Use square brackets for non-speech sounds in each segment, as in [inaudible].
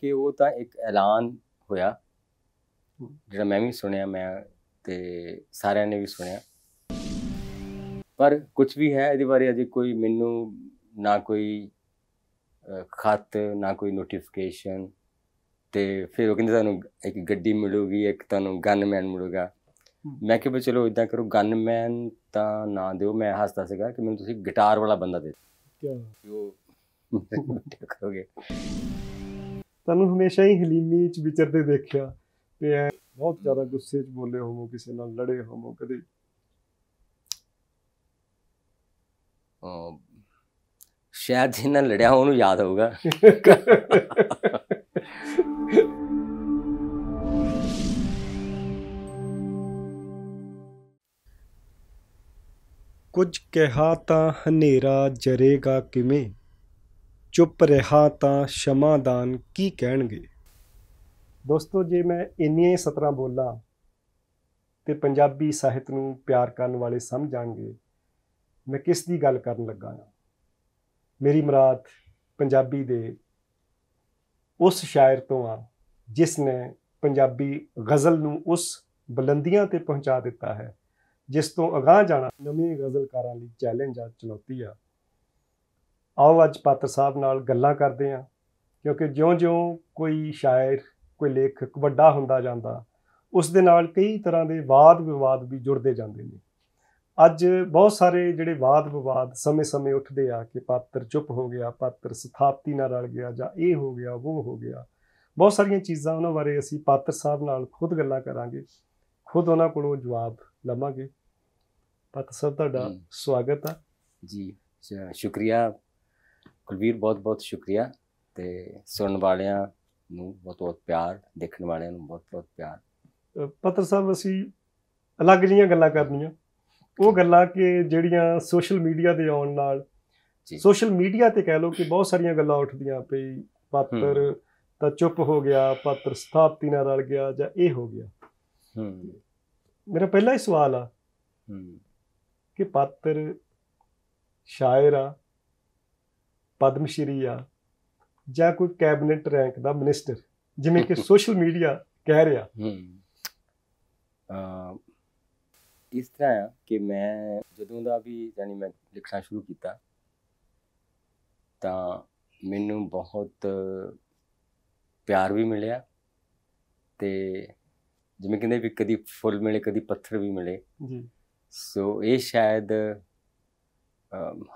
ਕਰਕੇ ਉਹ ਤਾਂ ਇੱਕ ਐਲਾਨ ਹੋਇਆ ਜਿਹੜਾ ਮੈਂ ਵੀ ਸੁਣਿਆ ਮੈਂ ਤੇ ਸਾਰਿਆਂ ਨੇ ਵੀ ਸੁਣਿਆ ਪਰ ਕੁਝ ਵੀ ਹੈ ਇਹਦੇ ਬਾਰੇ ਅਜੇ ਕੋਈ ਮੈਨੂੰ ਨਾ ਕੋਈ ਖਤ ਨਾ ਕੋਈ ਨੋਟੀਫਿਕੇਸ਼ਨ ਤੇ ਫਿਰ ਉਹ ਕਹਿੰਦੇ ਤੁਹਾਨੂੰ ਇੱਕ ਗੱਡੀ ਮਿਲੂਗੀ ਇੱਕ ਤੁਹਾਨੂੰ ਗਨਮੈਨ ਮਿਲੂਗਾ ਮੈਂ ਕਿਹਾ ਚਲੋ ਇਦਾਂ ਕਰੋ ਗਨਮੈਨ ਤਾਂ ਨਾ ਦਿਓ ਮੈਂ ਹੱਸਦਾ ਸੀਗਾ ਕਿ ਮੈਨੂੰ ਤੁਸੀਂ ਗਿਟਾਰ ਵਾਲਾ ਬੰਦਾ ਦੇ ਦਿਓ ਕੀ ਉਹ ਕਰੋਗੇ [laughs] ਤੁਹਾਨੂੰ ਹਮੇਸ਼ਾ ਹੀ ਹਲੀਮੀ ਚ ਵਿਚਰਦੇ ਦੇਖਿਆ ਤੇ ਬਹੁਤ ਜ਼ਿਆਦਾ ਗੁੱਸੇ ਚ ਬੋਲੇ ਹੋਵੋ ਕਿਸੇ ਨਾਲ ਲੜੇ ਹੋਵੋ ਕਦੇ ਸ਼ਾਇਦ ਨਾਲ ਲੜਿਆ ਉਹਨੂੰ ਯਾਦ ਹੋਊਗਾ ਕੁਝ ਕਿਹਾ ਤਾਂ ਹਨੇਰਾ ਜਰੇਗਾ ਕਿਵੇਂ ਚੁੱਪ ਰਿਹਾ ਤਾਂ ਸ਼ਮਾਦਾਨ ਕੀ ਕਹਿਣਗੇ ਦੋਸਤੋ ਜੇ ਮੈਂ ਇੰਨੀਆਂ ਹੀ ਸਤਰਾਂ ਬੋਲਾਂ ਤੇ ਪੰਜਾਬੀ ਸਾਹਿਤ ਨੂੰ ਪਿਆਰ ਕਰਨ ਵਾਲੇ ਸਮਝ ਜਾਣਗੇ ਮੈਂ ਕਿਸ ਦੀ ਗੱਲ ਕਰਨ ਲੱਗਾ ਹਾਂ ਮੇਰੀ ਮਰਾਦ ਪੰਜਾਬੀ ਦੇ ਉਸ ਸ਼ਾਇਰ ਤੋਂ ਆ ਜਿਸ ਨੇ ਪੰਜਾਬੀ ਗਜ਼ਲ ਨੂੰ ਉਸ ਬੁਲੰਦੀਆਂ ਤੇ ਪਹੁੰਚਾ ਦਿੱਤਾ ਹੈ ਜਿਸ ਤੋਂ ਅਗਾਹ ਜਾਣਾ ਨਵੇਂ ਗਜ਼ਲਕਾਰਾਂ ਲਈ ਚੈਲੰਜ ਆ ਚੁਣੌਤੀ ਆ ਆਓ ਅੱਜ ਪਾਤਰ ਸਾਹਿਬ ਨਾਲ ਗੱਲਾਂ ਕਰਦੇ ਹਾਂ ਕਿਉਂਕਿ ਜਿਉਂ-ਜਿਉਂ ਕੋਈ ਸ਼ਾਇਰ ਕੋਈ ਲੇਖਕ ਵੱਡਾ ਹੁੰਦਾ ਜਾਂਦਾ ਉਸ ਦੇ ਨਾਲ ਕਈ ਤਰ੍ਹਾਂ ਦੇ ਵਾਦ ਵਿਵਾਦ ਵੀ ਜੁੜਦੇ ਜਾਂਦੇ ਨੇ ਅੱਜ ਬਹੁਤ ਸਾਰੇ ਜਿਹੜੇ ਵਾਦ ਵਿਵਾਦ ਸਮੇਂ-ਸਮੇਂ ਉੱਠਦੇ ਆ ਕਿ ਪਾਤਰ ਚੁੱਪ ਹੋ ਗਿਆ ਪਾਤਰ ਸਥਾਪਤੀ ਨਾਲ ਰਲ ਗਿਆ ਜਾਂ ਇਹ ਹੋ ਗਿਆ ਉਹ ਹੋ ਗਿਆ ਬਹੁਤ ਸਾਰੀਆਂ ਚੀਜ਼ਾਂ ਉਹਨਾਂ ਬਾਰੇ ਅਸੀਂ ਪਾਤਰ ਸਾਹਿਬ ਨਾਲ ਖੁਦ ਗੱਲਾਂ ਕਰਾਂਗੇ ਖੁਦ ਉਹਨਾਂ ਕੋਲੋਂ ਜਵਾਬ ਲਵਾਂਗੇ ਪਾਤਰ ਸਾਹਿਬ ਤੁਹਾਡਾ ਸਵਾਗਤ ਆ ਜੀ ਸ਼ੁਕਰੀਆ ਕੁਲਵੀਰ ਬਹੁਤ-ਬਹੁਤ ਸ਼ੁਕਰੀਆ ਤੇ ਸੁਣਨ ਵਾਲਿਆਂ ਨੂੰ ਬਹੁਤ-ਬਹੁਤ ਪਿਆਰ ਦੇਖਣ ਵਾਲਿਆਂ ਨੂੰ ਬਹੁਤ-ਬਹੁਤ ਪਿਆਰ ਪੱਤਰ ਸਾਹਿਬ ਅਸੀਂ ਅਲੱਗ ਜੀਆਂ ਗੱਲਾਂ ਕਰਨੀਆਂ ਉਹ ਗੱਲਾਂ ਕਿ ਜਿਹੜੀਆਂ ਸੋਸ਼ਲ ਮੀਡੀਆ ਤੇ ਆਉਣ ਨਾਲ ਜੀ ਸੋਸ਼ਲ ਮੀਡੀਆ ਤੇ ਕਹਿ ਲਓ ਕਿ ਬਹੁਤ ਸਾਰੀਆਂ ਗੱਲਾਂ ਉੱਠਦੀਆਂ ਪਈ ਪੱਤਰ ਤਾਂ ਚੁੱਪ ਹੋ ਗਿਆ ਪੱਤਰ ਸਥਾਪਤੀ ਨਾਲ ਰਲ ਗਿਆ ਜਾਂ ਇਹ ਹੋ ਗਿਆ ਹੂੰ ਮੇਰਾ ਪਹਿਲਾ ਹੀ ਸਵਾਲ ਆ ਹੂੰ ਕਿ ਪਾਤਰ ਸ਼ਾਇਰ ਆ ਪਦਮ ਸ਼੍ਰੀ ਆ ਜਾਂ ਕੋਈ ਕੈਬਨਿਟ ਰੈਂਕ ਦਾ ਮਿਨਿਸਟਰ ਜਿਵੇਂ ਕਿ ਸੋਸ਼ਲ ਮੀਡੀਆ ਕਹਿ ਰਿਹਾ ਹੂੰ ਅ ਇਸ ਤਰ੍ਹਾਂ ਆ ਕਿ ਮੈਂ ਜਦੋਂ ਦਾ ਵੀ ਯਾਨੀ ਮੈਂ ਲਿਖਣਾ ਸ਼ੁਰੂ ਕੀਤਾ ਤਾਂ ਮੈਨੂੰ ਬਹੁਤ ਪਿਆਰ ਵੀ ਮਿਲਿਆ ਤੇ ਜਿਵੇਂ ਕਹਿੰਦੇ ਵੀ ਕਦੀ ਫੁੱਲ ਮਿਲੇ ਕਦੀ ਪੱਥਰ ਵੀ ਮਿਲੇ ਜੀ ਸੋ ਇਹ ਸ਼ਾਇਦ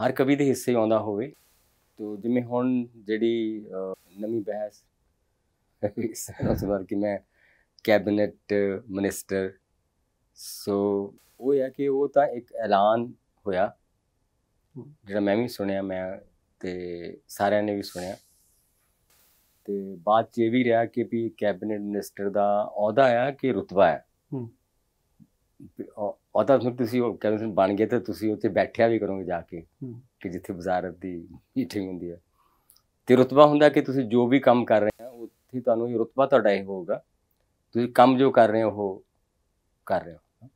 ਹਰ ਕਵੀ ਦੇ ਹਿੱਸੇ ਆਉਂਦਾ ਹੋਵੇ ਤੋ ਜਿਵੇਂ ਹੁਣ ਜਿਹੜੀ ਨਵੀਂ ਬਹਿਸ ਇਸ ਵਾਰ ਕਿ ਮੈਂ ਕੈਬਨਿਟ ਮਿਨਿਸਟਰ ਸੋ ਉਹ ਹੈ ਕਿ ਉਹ ਤਾਂ ਇੱਕ ਐਲਾਨ ਹੋਇਆ ਜਿਹੜਾ ਮੈਂ ਵੀ ਸੁਣਿਆ ਮੈਂ ਤੇ ਸਾਰਿਆਂ ਨੇ ਵੀ ਸੁਣਿਆ ਤੇ ਬਾਅਦ ਚ ਇਹ ਵੀ ਰਿਹਾ ਕਿ ਵੀ ਕੈਬਨਿਟ ਮਿਨਿਸਟਰ ਦਾ ਅਹੁਦਾ ਆ ਕਿ ਰੁਤਬਾ ਹੈ ਉਹਦਾ ਫਿਰ ਤੁਸੀਂ ਉਹ ਕਹਿੰਦੇ ਬਣ ਗਏ ਤੇ ਤੁਸੀਂ ਉੱਥੇ ਬੈਠਿਆ ਵੀ ਕਰੋਗੇ ਜਾ ਕੇ ਕਿ ਜਿੱਥੇ ਵਜ਼ਾਰਤ ਦੀ ਮੀਟਿੰਗ ਹੁੰਦੀ ਹੈ ਤੇ ਰਤਬਾ ਹੁੰਦਾ ਕਿ ਤੁਸੀਂ ਜੋ ਵੀ ਕੰਮ ਕਰ ਰਹੇ ਆ ਉੱਥੇ ਤੁਹਾਨੂੰ ਇਹ ਰਤਬਾ ਤੁਹਾਡਾ ਹੀ ਹੋਊਗਾ ਤੁਸੀਂ ਕੰਮ ਜੋ ਕਰ ਰਹੇ ਹੋ ਉਹ ਕਰ ਰਹੇ ਹੋ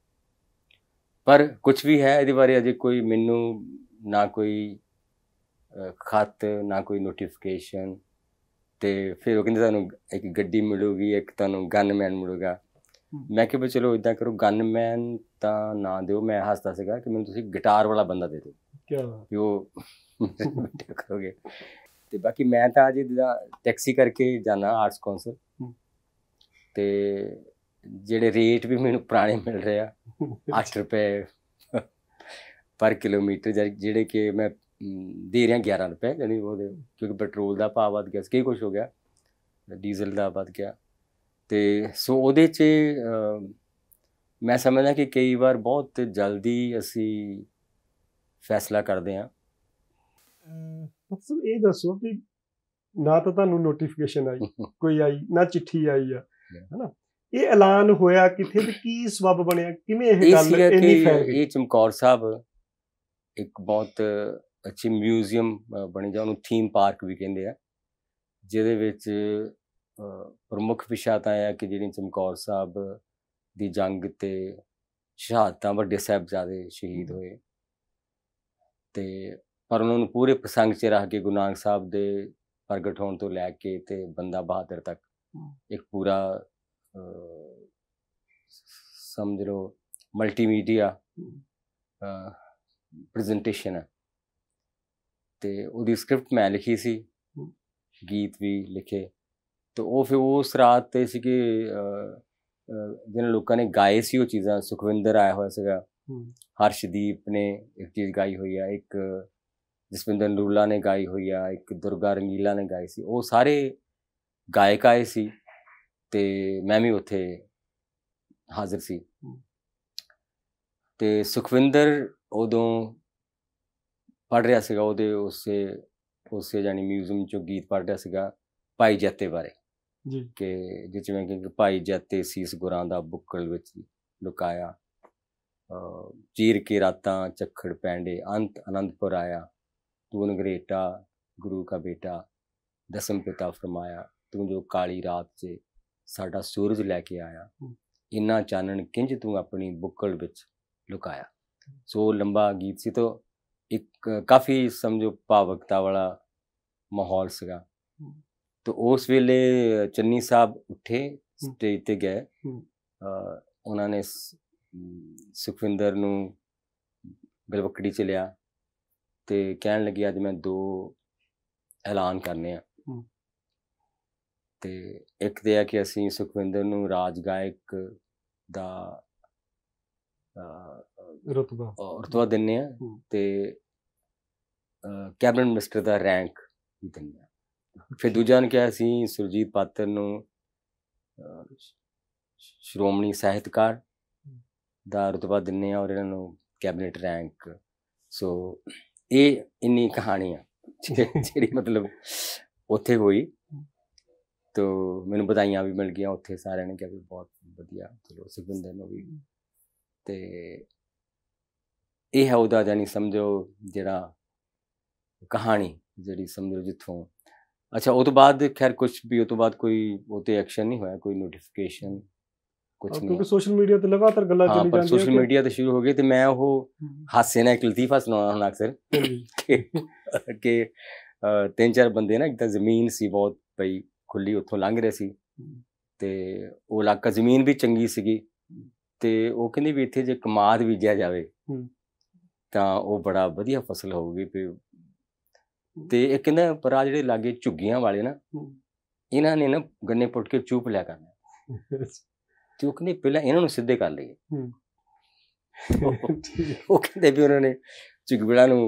ਪਰ ਕੁਝ ਵੀ ਹੈ ਇਹਦੇ ਬਾਰੇ ਅਜੇ ਕੋਈ ਮੈਨੂੰ ਨਾ ਕੋਈ ਖਤ ਨਾ ਕੋਈ ਨੋਟੀਫਿਕੇਸ਼ਨ ਤੇ ਫਿਰ ਉਹ ਕਹਿੰਦੇ ਤੁਹਾਨੂੰ ਇੱਕ ਗੱਡੀ ਮਿਲੂਗੀ ਇੱਕ ਤੁਹਾਨੂੰ ਗਨਮੈਨ ਮਿਲੂਗਾ ਮੈਂ ਕਿਹਾ ਚਲੋ ਇਦਾਂ ਕਰੋ ਗਨਮੈਨ ਤਾਂ ਨਾ ਦਿਓ ਮੈਂ ਹੱਸਦਾ ਸੀਗਾ ਕਿ ਮੈਨੂੰ ਤੁਸੀਂ ਗਿਟਾਰ ਵਾਲਾ ਬੰਦਾ ਦੇ ਦਿਓ ਕੀ ਉਹ ਉਹ ਕਰੋਗੇ ਤੇ ਬਾਕੀ ਮੈਂ ਤਾਂ ਅੱਜ ਟੈਕਸੀ ਕਰਕੇ ਜਾਣਾ ਆਰਟਸ ਕਾਉਂਸਲ ਤੇ ਜਿਹੜੇ ਰੇਟ ਵੀ ਮੈਨੂੰ ਪੁਰਾਣੇ ਮਿਲ ਰਹੇ ਆ 8 ਰੁਪਏ ਪਰ ਕਿਲੋਮੀਟਰ ਜਿਹੜੇ ਕਿ ਮੈਂ ਦੇ ਰਿਹਾ 11 ਰੁਪਏ ਜਣੀ ਉਹ ਕਿਉਂਕਿ ਪੈਟਰੋਲ ਦਾ ਭਾਅ ਵਧ ਗਿਆ ਕੀ ਕੁਝ ਹੋ ਗਿਆ ਡੀਜ਼ਲ ਦਾ ਵਧ ਗਿਆ ਤੇ ਸੋ ਉਹਦੇ 'ਚ ਮੈਂ ਸਮਝਦਾ ਕਿ ਕਈ ਵਾਰ ਬਹੁਤ ਜਲਦੀ ਅਸੀਂ ਫੈਸਲਾ ਕਰਦੇ ਹਾਂ ਮਤਲਬ ਇਹ ਦੱਸੋ ਕਿ ਨਾ ਤਾਂ ਤੁਹਾਨੂੰ ਨੋਟੀਫਿਕੇਸ਼ਨ ਆਈ [laughs] ਕੋਈ ਆਈ ਨਾ ਚਿੱਠੀ ਆਈ ਆ ਹੈਨਾ ਇਹ ਐਲਾਨ ਹੋਇਆ ਕਿਥੇ ਤੇ ਕੀ ਸਬਬ ਬਣਿਆ ਕਿਵੇਂ ਇਹ ਗੱਲ ਇੰਨੀ ਫੈਲ ਗਈ ਇਹ ਚਮਕੌਰ ਸਾਹਿਬ ਇੱਕ ਬਹੁਤ ਅੱਛੀ ਮਿਊਜ਼ੀਅਮ ਬਣੀ ਜਾ ਉਹਨੂੰ ਥੀਮ ਪਾਰਕ ਵੀ ਕਹਿੰਦੇ ਆ ਜਿਹਦੇ ਵਿੱਚ ਪ੍ਰਮੁੱਖ ਵਿਸ਼ਾ ਤਾਂ ਹੈ ਕਿ ਜਿਹੜੀ ਚਮਕੌਰ ਸਾਹਿਬ ਦੀ ਜੰਗ ਤੇ ਸ਼ਹਾਦਤਾਂ ਵੱਡੇ ਸਹਿਬਜ਼ਾਦੇ ਸ਼ਹੀਦ ਹੋਏ ਤੇ ਪਰ ਉਹਨਾਂ ਨੂੰ ਪੂਰੇ ਪ੍ਰਸੰਗ 'ਚ ਰੱਖ ਕੇ ਗੁਨਾਗ ਸਾਹਿਬ ਦੇ ਪ੍ਰਗਟ ਹੋਣ ਤੋਂ ਲੈ ਕੇ ਤੇ ਬੰਦਾ ਬਹਾਦਰ ਤੱਕ ਇੱਕ ਪੂਰਾ ਸਮਝ ਲਓ ਮਲਟੀਮੀਡੀਆ ਪ੍ਰੈਜੈਂਟੇਸ਼ਨ ਹੈ ਤੇ ਉਹਦੀ ਸਕ੍ਰਿਪਟ ਮੈਂ ਲਿਖੀ ਸੀ ਗੀਤ ਵੀ ਲਿਖੇ ਤੇ ਉਹ ਫਿਰ ਉਸ ਰਾਤ ਤੇ ਸੀ ਕਿ ਜਿਹਨਾਂ ਲੋਕਾਂ ਨੇ ਗਾਏ ਸੀ ਉਹ ਚੀਜ਼ਾਂ ਸੁਖਵਿੰਦਰ ਆਇਆ ਹੋਇਆ ਸੀਗਾ ਹਰਸ਼ਦੀਪ ਨੇ ਇੱਕ ਚੀਜ਼ ਗਾਈ ਹੋਈ ਆ ਇੱਕ ਜਸਵਿੰਦਰ ਨੂਰਲਾ ਨੇ ਗਾਈ ਹੋਈ ਆ ਇੱਕ ਦੁਰਗਾ ਰੰਗੀਲਾ ਨੇ ਗਾਈ ਸੀ ਉਹ ਸਾਰੇ ਗਾਇਕ ਆਏ ਸੀ ਤੇ ਮੈਂ ਵੀ ਉੱਥੇ ਹਾਜ਼ਰ ਸੀ ਤੇ ਸੁਖਵਿੰਦਰ ਉਦੋਂ ਪੜ ਰਿਹਾ ਸੀਗਾ ਉਹਦੇ ਉਸੇ ਉਸੇ ਜਾਨੀ ਮਿਊਜ਼ੀਅਮ ਚੋਂ ਗੀਤ ਪੜ ਰਿਹਾ ਸੀਗਾ ਪਾਈ ਜੱਤੇ ਬਾਰੇ ਜੀ ਕਿ ਜਿਸ ਜਿਵੇਂ ਕਿ ਭਾਈ ਜੱਤੇ ਸੀਸ ਗੁਰਾਂ ਦਾ ਬੁੱਕਲ ਵਿੱਚ ਲੁਕਾਇਆ ਚੀਰ ਕੇ ਰਾਤਾਂ ਚੱਖੜ ਪੈਂਡੇ ਅੰਤ ਅਨੰਦਪੁਰ ਆਇਆ ਤੂੰ ਗਰੇਟਾ ਗੁਰੂ ਕਾ ਬੇਟਾ ਦਸਮ ਪਿਤਾ ਫਰਮਾਇਆ ਤੂੰ ਜੋ ਕਾਲੀ ਰਾਤ 'ਚ ਸਾਡਾ ਸੂਰਜ ਲੈ ਕੇ ਆਇਆ ਇੰਨਾ ਚਾਨਣ ਕਿੰਜ ਤੂੰ ਆਪਣੀ ਬੁੱਕਲ ਵਿੱਚ ਲੁਕਾਇਆ ਸੋ ਲੰਬਾ ਗੀਤ ਸੀ ਤੋਂ ਇੱਕ ਕਾਫੀ ਸਮਝੋ ਭਾਵਕਤਾ ਵਾਲਾ ਮਾਹੌਲ ਸੀਗਾ ਤੇ ਉਸ ਵੇਲੇ ਚੰਨੀ ਸਾਹਿਬ ਉੱਠੇ ਸਟੇਜ ਤੇ ਗਏ ਉਹਨਾਂ ਨੇ ਸੁਖਵਿੰਦਰ ਨੂੰ ਗਲਵਕੜੀ ਚ ਲਿਆ ਤੇ ਕਹਿਣ ਲੱਗੇ ਅੱਜ ਮੈਂ ਦੋ ਐਲਾਨ ਕਰਨੇ ਆ ਤੇ ਇੱਕ ਤੇ ਆ ਕਿ ਅਸੀਂ ਸੁਖਵਿੰਦਰ ਨੂੰ ਰਾਜ ਗਾਇਕ ਦਾ ਰਤਬਾ ਰਤਬਾ ਦਿੰਨੇ ਆ ਤੇ ਕੈਬਨਿਟ ਮਿਸਟਰ ਦਾ ਰੈਂਕ ਦਿੰਨੇ ਆ ਫਿਰ ਦੂਜਾ ਨੇ ਕਿਹਾ ਸੀ ਸੁਰਜੀਤ ਪਾਤਰ ਨੂੰ ਸ਼੍ਰੋਮਣੀ ਸਾਹਿਤਕਾਰ ਦਾ ਰਤਬਾ ਦਿੰਨੇ ਆ ਔਰ ਇਹਨਾਂ ਨੂੰ ਕੈਬਨਿਟ ਰੈਂਕ ਸੋ ਇਹ ਇੰਨੀ ਕਹਾਣੀਆਂ [laughs] ਜਿਹੜੀ ਮਤਲਬ ਉੱਥੇ ਹੋਈ ਤੋ ਮੈਨੂੰ ਬਧਾਈਆਂ ਵੀ ਮਿਲ ਗਈਆਂ ਉੱਥੇ ਸਾਰਿਆਂ ਨੇ ਕਿਹਾ ਵੀ ਬਹੁਤ ਵਧੀਆ ਚਲੋ ਸੁਖਵਿੰਦਰ ਨੂੰ ਵੀ ਤੇ ਇਹ ਹੈ ਉਹਦਾ ਜਾਨੀ ਸਮਝੋ ਜਿਹੜਾ ਕਹਾਣੀ ਜਿਹੜੀ ਸਮਝੋ ਜਿੱਥੋਂ ਅੱਛਾ ਉਹ ਤੋਂ ਬਾਅਦ ਖੈਰ ਕੁਝ ਵੀ ਉਹ ਤੋਂ ਬਾਅਦ ਕੋਈ ਉਹ ਤੇ ਐਕਸ਼ਨ ਨਹੀਂ ਹੋਇਆ ਕੋਈ ਨੋਟੀਫਿਕੇਸ਼ਨ ਕੁਝ ਨਹੀਂ ਕਿਉਂਕਿ ਸੋਸ਼ਲ ਮੀਡੀਆ ਤੇ ਲਗਾਤਾਰ ਗੱਲਾਂ ਚੱਲੀ ਜਾਂਦੀਆਂ ਹਾਂ ਸੋਸ਼ਲ ਮੀਡੀਆ ਤੇ ਸ਼ੁਰੂ ਹੋ ਗਈ ਤੇ ਮੈਂ ਉਹ ਹਾਸੇ ਨਾਲ ਇੱਕ ਲਤੀਫਾ ਸੁਣਾਉਣਾ ਹੁਣ ਅਕਸਰ ਕਿ ਤਿੰਨ ਚਾਰ ਬੰਦੇ ਨਾ ਇੱਕ ਤਾਂ ਜ਼ਮੀਨ ਸੀ ਬਹੁਤ ਪਈ ਖੁੱਲੀ ਉੱਥੋਂ ਲੰਘ ਰਹੇ ਸੀ ਤੇ ਉਹ ਇਲਾਕਾ ਜ਼ਮੀਨ ਵੀ ਚੰਗੀ ਸੀਗੀ ਤੇ ਉਹ ਕਹਿੰਦੇ ਵੀ ਇੱਥੇ ਜੇ ਕਮਾਦ ਵੀ ਬੀਜਿਆ ਜਾਵੇ ਤਾਂ ਉਹ ਬੜਾ ਵਧੀਆ ਫਸਲ ਹੋਊਗੀ ਤੇ ਤੇ ਇਹ ਕਹਿੰਦਾ ਪਰ ਆ ਜਿਹੜੇ ਲਾਗੇ ਝੁੱਗੀਆਂ ਵਾਲੇ ਨਾ ਇਹਨਾਂ ਨੇ ਨਾ ਗੰਨੇ ਪੁੱਟ ਕੇ ਚੂਪ ਲਿਆ ਕਰਨਾ ਚੂਕ ਨਹੀਂ ਪਹਿਲਾਂ ਇਹਨਾਂ ਨੂੰ ਸਿੱਧੇ ਕਰ ਲਏ ਉਹ ਕਹਿੰਦੇ ਵੀ ਉਹਨਾਂ ਨੇ ਚੁਗਬੜਾ ਨੂੰ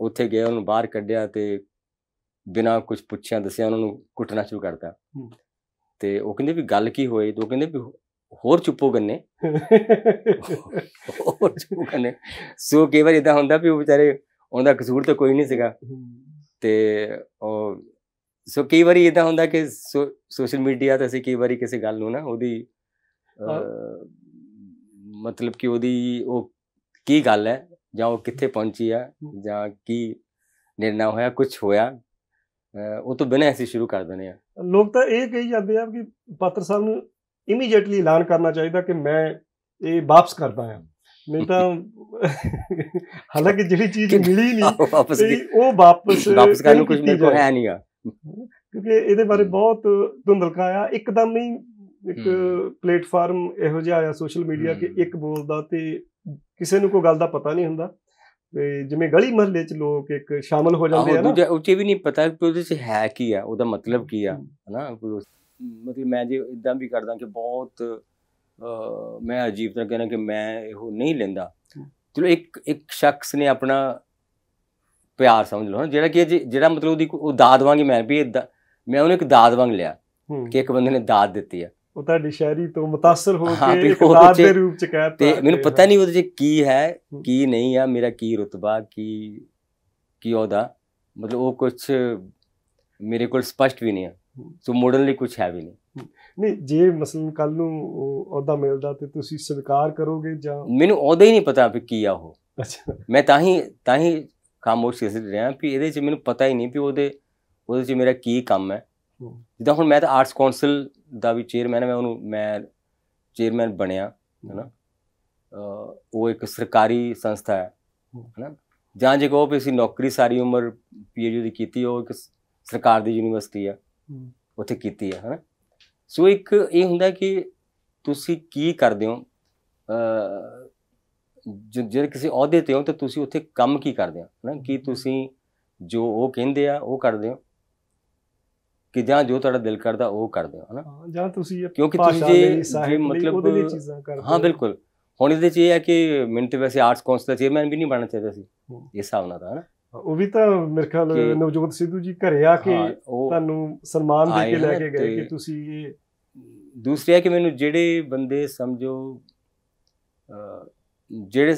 ਉੱਥੇ ਗਏ ਉਹਨੂੰ ਬਾਹਰ ਕੱਢਿਆ ਤੇ ਬਿਨਾ ਕੁਝ ਪੁੱਛਿਆ ਦੱਸਿਆ ਉਹਨਾਂ ਨੂੰ ਕੁੱਟਣਾ ਸ਼ੁਰੂ ਕਰਤਾ ਤੇ ਉਹ ਕਹਿੰਦੇ ਵੀ ਗੱਲ ਕੀ ਹੋਈ ਤੇ ਉਹ ਕਹਿੰਦੇ ਵੀ ਹੋਰ ਚੁੱਪੋ ਗੰਨੇ [laughs] ਹੋਰ ਚੁੱਪੋ ਗੰਨੇ ਸੋ ਕਈ ਵਾਰ ਇਦਾਂ ਹੁੰਦਾ ਵੀ ਉਹ ਵਿਚਾਰੇ ਉਹਦਾ ਕਸੂਰ ਤਾਂ ਕੋਈ ਨਹੀਂ ਸੀਗਾ ਤੇ ਉਹ ਸੋ ਕਈ ਵਾਰੀ ਇਦਾਂ ਹੁੰਦਾ ਕਿ ਸੋਸ਼ਲ ਮੀਡੀਆ ਤੇ ਅਸੀਂ ਕਈ ਵਾਰੀ ਕਿਸੇ ਗੱਲ ਨੂੰ ਨਾ ਉਹਦੀ ਮਤਲਬ ਕਿ ਉਹਦੀ ਉਹ ਕੀ ਗੱਲ ਹੈ ਜਾਂ ਉਹ ਕਿੱਥੇ ਪਹੁੰਚੀ ਆ ਜਾਂ ਕੀ ਨਿਰਣਾ ਹੋਇਆ ਕੁਝ ਹੋਇਆ ਉਹ ਤੋਂ ਬਿਨਾਂ ਅਸੀਂ ਸ਼ੁਰੂ ਕਰ ਦਨੇ ਆ ਲੋਕ ਤਾਂ ਇਹ ਕਹੀ ਜਾਂਦੇ ਆ ਕਿ ਪਾਤਰ ਸਾਹਿਬ ਨੂੰ ਇਮੀਡੀਏਟਲੀ ਐਲਾਨ ਕਰਨਾ ਚਾਹੀਦਾ ਕਿ ਮੈਂ ਇਹ ਵਾਪਸ ਕਰਦਾ ਆ ਨਹੀਂ ਤਾਂ ਹਾਲਾਂਕਿ ਜਿਹੜੀ ਚੀਜ਼ ਮਿਲੀ ਨਹੀਂ ਵਾਪਸ ਉਹ ਵਾਪਸ ਵਾਪਸ ਕਰਨ ਨੂੰ ਕੁਝ ਮੇਰੇ ਕੋਲ ਹੈ ਨਹੀਂਗਾ ਕਿਉਂਕਿ ਇਹਦੇ ਬਾਰੇ ਬਹੁਤ ਧੁੰਦਲਕਾ ਆਇਆ ਇੱਕਦਮ ਹੀ ਇੱਕ ਪਲੇਟਫਾਰਮ ਇਹੋ ਜਿਹਾ ਆਇਆ ਸੋਸ਼ਲ ਮੀਡੀਆ ਕਿ ਇੱਕ ਬੋਲਦਾ ਤੇ ਕਿਸੇ ਨੂੰ ਕੋਈ ਗੱਲ ਦਾ ਪਤਾ ਨਹੀਂ ਹੁੰਦਾ ਤੇ ਜਿਵੇਂ ਗਲੀ ਮਹੱਲੇ ਚ ਲੋਕ ਇੱਕ ਸ਼ਾਮਲ ਹੋ ਜਾਂਦੇ ਆ ਨਾ ਉੱਚੇ ਵੀ ਨਹੀਂ ਪਤਾ ਕਿ ਉਹਦੇ ਚ ਹੈ ਕੀ ਆ ਉਹਦਾ ਮਤਲਬ ਕੀ ਆ ਹਨਾ ਮਤਲਬ ਮੈਂ ਜੇ ਇਦਾਂ ਵੀ ਕਰਦਾ ਕਿ ਬਹੁਤ ਮੈਂ ਅਜੀਬ ਤਰ੍ਹਾਂ ਕਹਿੰਦਾ ਕਿ ਮੈਂ ਇਹ ਨਹੀਂ ਲੈਂਦਾ ਚਲੋ ਇੱਕ ਇੱਕ ਸ਼ਖਸ ਨੇ ਆਪਣਾ ਪਿਆਰ ਸਮਝ ਲਓ ਜਿਹੜਾ ਕਿ ਜਿਹੜਾ ਮਤਲਬ ਉਹਦੀ ਉਹ ਦਾਦ ਵਾਂਗੀ ਮੈਂ ਵੀ ਮੈਂ ਉਹਨੂੰ ਇੱਕ ਦਾਦ ਵਾਂਗ ਲਿਆ ਕਿ ਇੱਕ ਬੰਦੇ ਨੇ ਦਾਦ ਦਿੱਤੀ ਆ ਉਹ ਤੁਹਾਡੀ ਸ਼ਾਇਰੀ ਤੋਂ متاثر ਹੋ ਕੇ ਇੱਕ ਦਾਦ ਦੇ ਰੂਪ ਚ ਕਹਿਤਾ ਤੇ ਮੈਨੂੰ ਪਤਾ ਨਹੀਂ ਉਹਦੇ ਚ ਕੀ ਹੈ ਕੀ ਨਹੀਂ ਆ ਮੇਰਾ ਕੀ ਰਤਬਾ ਕੀ ਕੀ ਉਹਦਾ ਮਤਲਬ ਉਹ ਕੁਝ ਮੇਰੇ ਕੋਲ ਸਪਸ਼ਟ ਵੀ ਨਹੀਂ ਆ ਸੋ ਮੋਡਰਨਲੀ ਲਈ ਕੁਝ ਹੈ ਵੀ ਨਹੀਂ ਨਹੀਂ ਜੇ ਮਸਲਨ ਕੱਲ ਨੂੰ ਅਹੁਦਾ ਮਿਲਦਾ ਤੇ ਤੁਸੀਂ ਸਵੀਕਾਰ ਕਰੋਗੇ ਜਾਂ ਮੈਨੂੰ ਅਹੁਦਾ ਹੀ ਨਹੀਂ ਪਤਾ ਵੀ ਕੀ ਆ ਉਹ ਅੱਛਾ ਮੈਂ ਤਾਂ ਹੀ ਤਾਂ ਹੀ ਖਾਮੋਸ਼ ਸਿੱਧ ਰਿਹਾ ਵੀ ਇਹਦੇ 'ਚ ਮੈਨੂੰ ਪਤਾ ਹੀ ਨਹੀਂ ਵੀ ਉਹਦੇ ਉਹਦੇ 'ਚ ਮੇਰਾ ਕੀ ਕੰਮ ਹੈ ਜਿੱਦਾਂ ਹੁਣ ਮੈਂ ਤਾਂ ਆਰਟਸ ਕਾਉਂਸਲ ਦਾ ਵੀ ਚੇਅਰਮੈਨ ਮੈਂ ਉਹਨੂੰ ਮੈਂ ਚੇਅਰਮੈਨ ਬਣਿਆ ਹੈਨਾ ਉਹ ਇੱਕ ਸਰਕਾਰੀ ਸੰਸਥਾ ਹੈ ਹੈਨਾ ਜਾਂ ਜੇ ਕੋ ਵੀ ਅਸੀਂ ਨੌਕਰੀ ਸਾਰੀ ਉਮਰ ਪੀਐਚਡੀ ਕੀਤੀ ਉਹ ਇੱਕ ਸਰਕਾਰ ਦੀ ਯੂਨੀਵਰਸਿਟੀ ਆ ਉੱਥੇ ਕੀਤੀ ਹੈ ਹੈਨਾ ਸੋ ਇੱਕ ਇਹ ਹੁੰਦਾ ਕਿ ਤੁਸੀਂ ਕੀ ਕਰਦੇ ਹੋ ਜੇ ਕਿਸੇ ਅਹੁਦੇ ਤੇ ਹੋ ਤਾਂ ਤੁਸੀਂ ਉੱਥੇ ਕੰਮ ਕੀ ਕਰਦੇ ਹੋ ਨਾ ਕੀ ਤੁਸੀਂ ਜੋ ਉਹ ਕਹਿੰਦੇ ਆ ਉਹ ਕਰਦੇ ਹੋ ਕਿ ਜਾਂ ਜੋ ਤੁਹਾਡਾ ਦਿਲ ਕਰਦਾ ਉਹ ਕਰਦੇ ਹੋ ਹਨਾ ਜਾਂ ਤੁਸੀਂ ਕਿਉਂਕਿ ਤੁਸੀਂ ਜੇ ਮਤਲਬ ਹਾਂ ਬਿਲਕੁਲ ਹੁਣ ਇਹਦੇ ਚ ਇਹ ਹੈ ਕਿ ਮਿੰਟ ਵੈਸੇ ਆਰਟਸ ਕੌਂਸਲ ਦਾ ਚੇਅਰਮੈਨ ਵੀ ਨਹੀਂ ਬਣਨਾ ਚਾਹੀਦਾ ਸੀ ਇਸ ਹਿਸਾਬ ਨਾਲ ਤਾਂ ਹਨਾ ਉਹ ਵੀ ਤਾਂ ਮੇਰੇ ਖਿਆਲ ਨਵਜੋਤ ਸਿੱਧੂ ਜੀ ਘਰੇ ਆ ਕੇ ਤੁਹਾਨੂੰ ਸਨਮਾਨ ਦੇ ਕੇ ਲੈ ਕੇ ਗਏ ਕਿ ਤੁਸੀਂ ਇਹ ਦੂਸਰੀ ਹੈ ਕਿ ਮੈਨੂੰ ਜਿਹੜੇ ਬੰਦੇ ਸਮਝੋ ਜਿਹੜੇ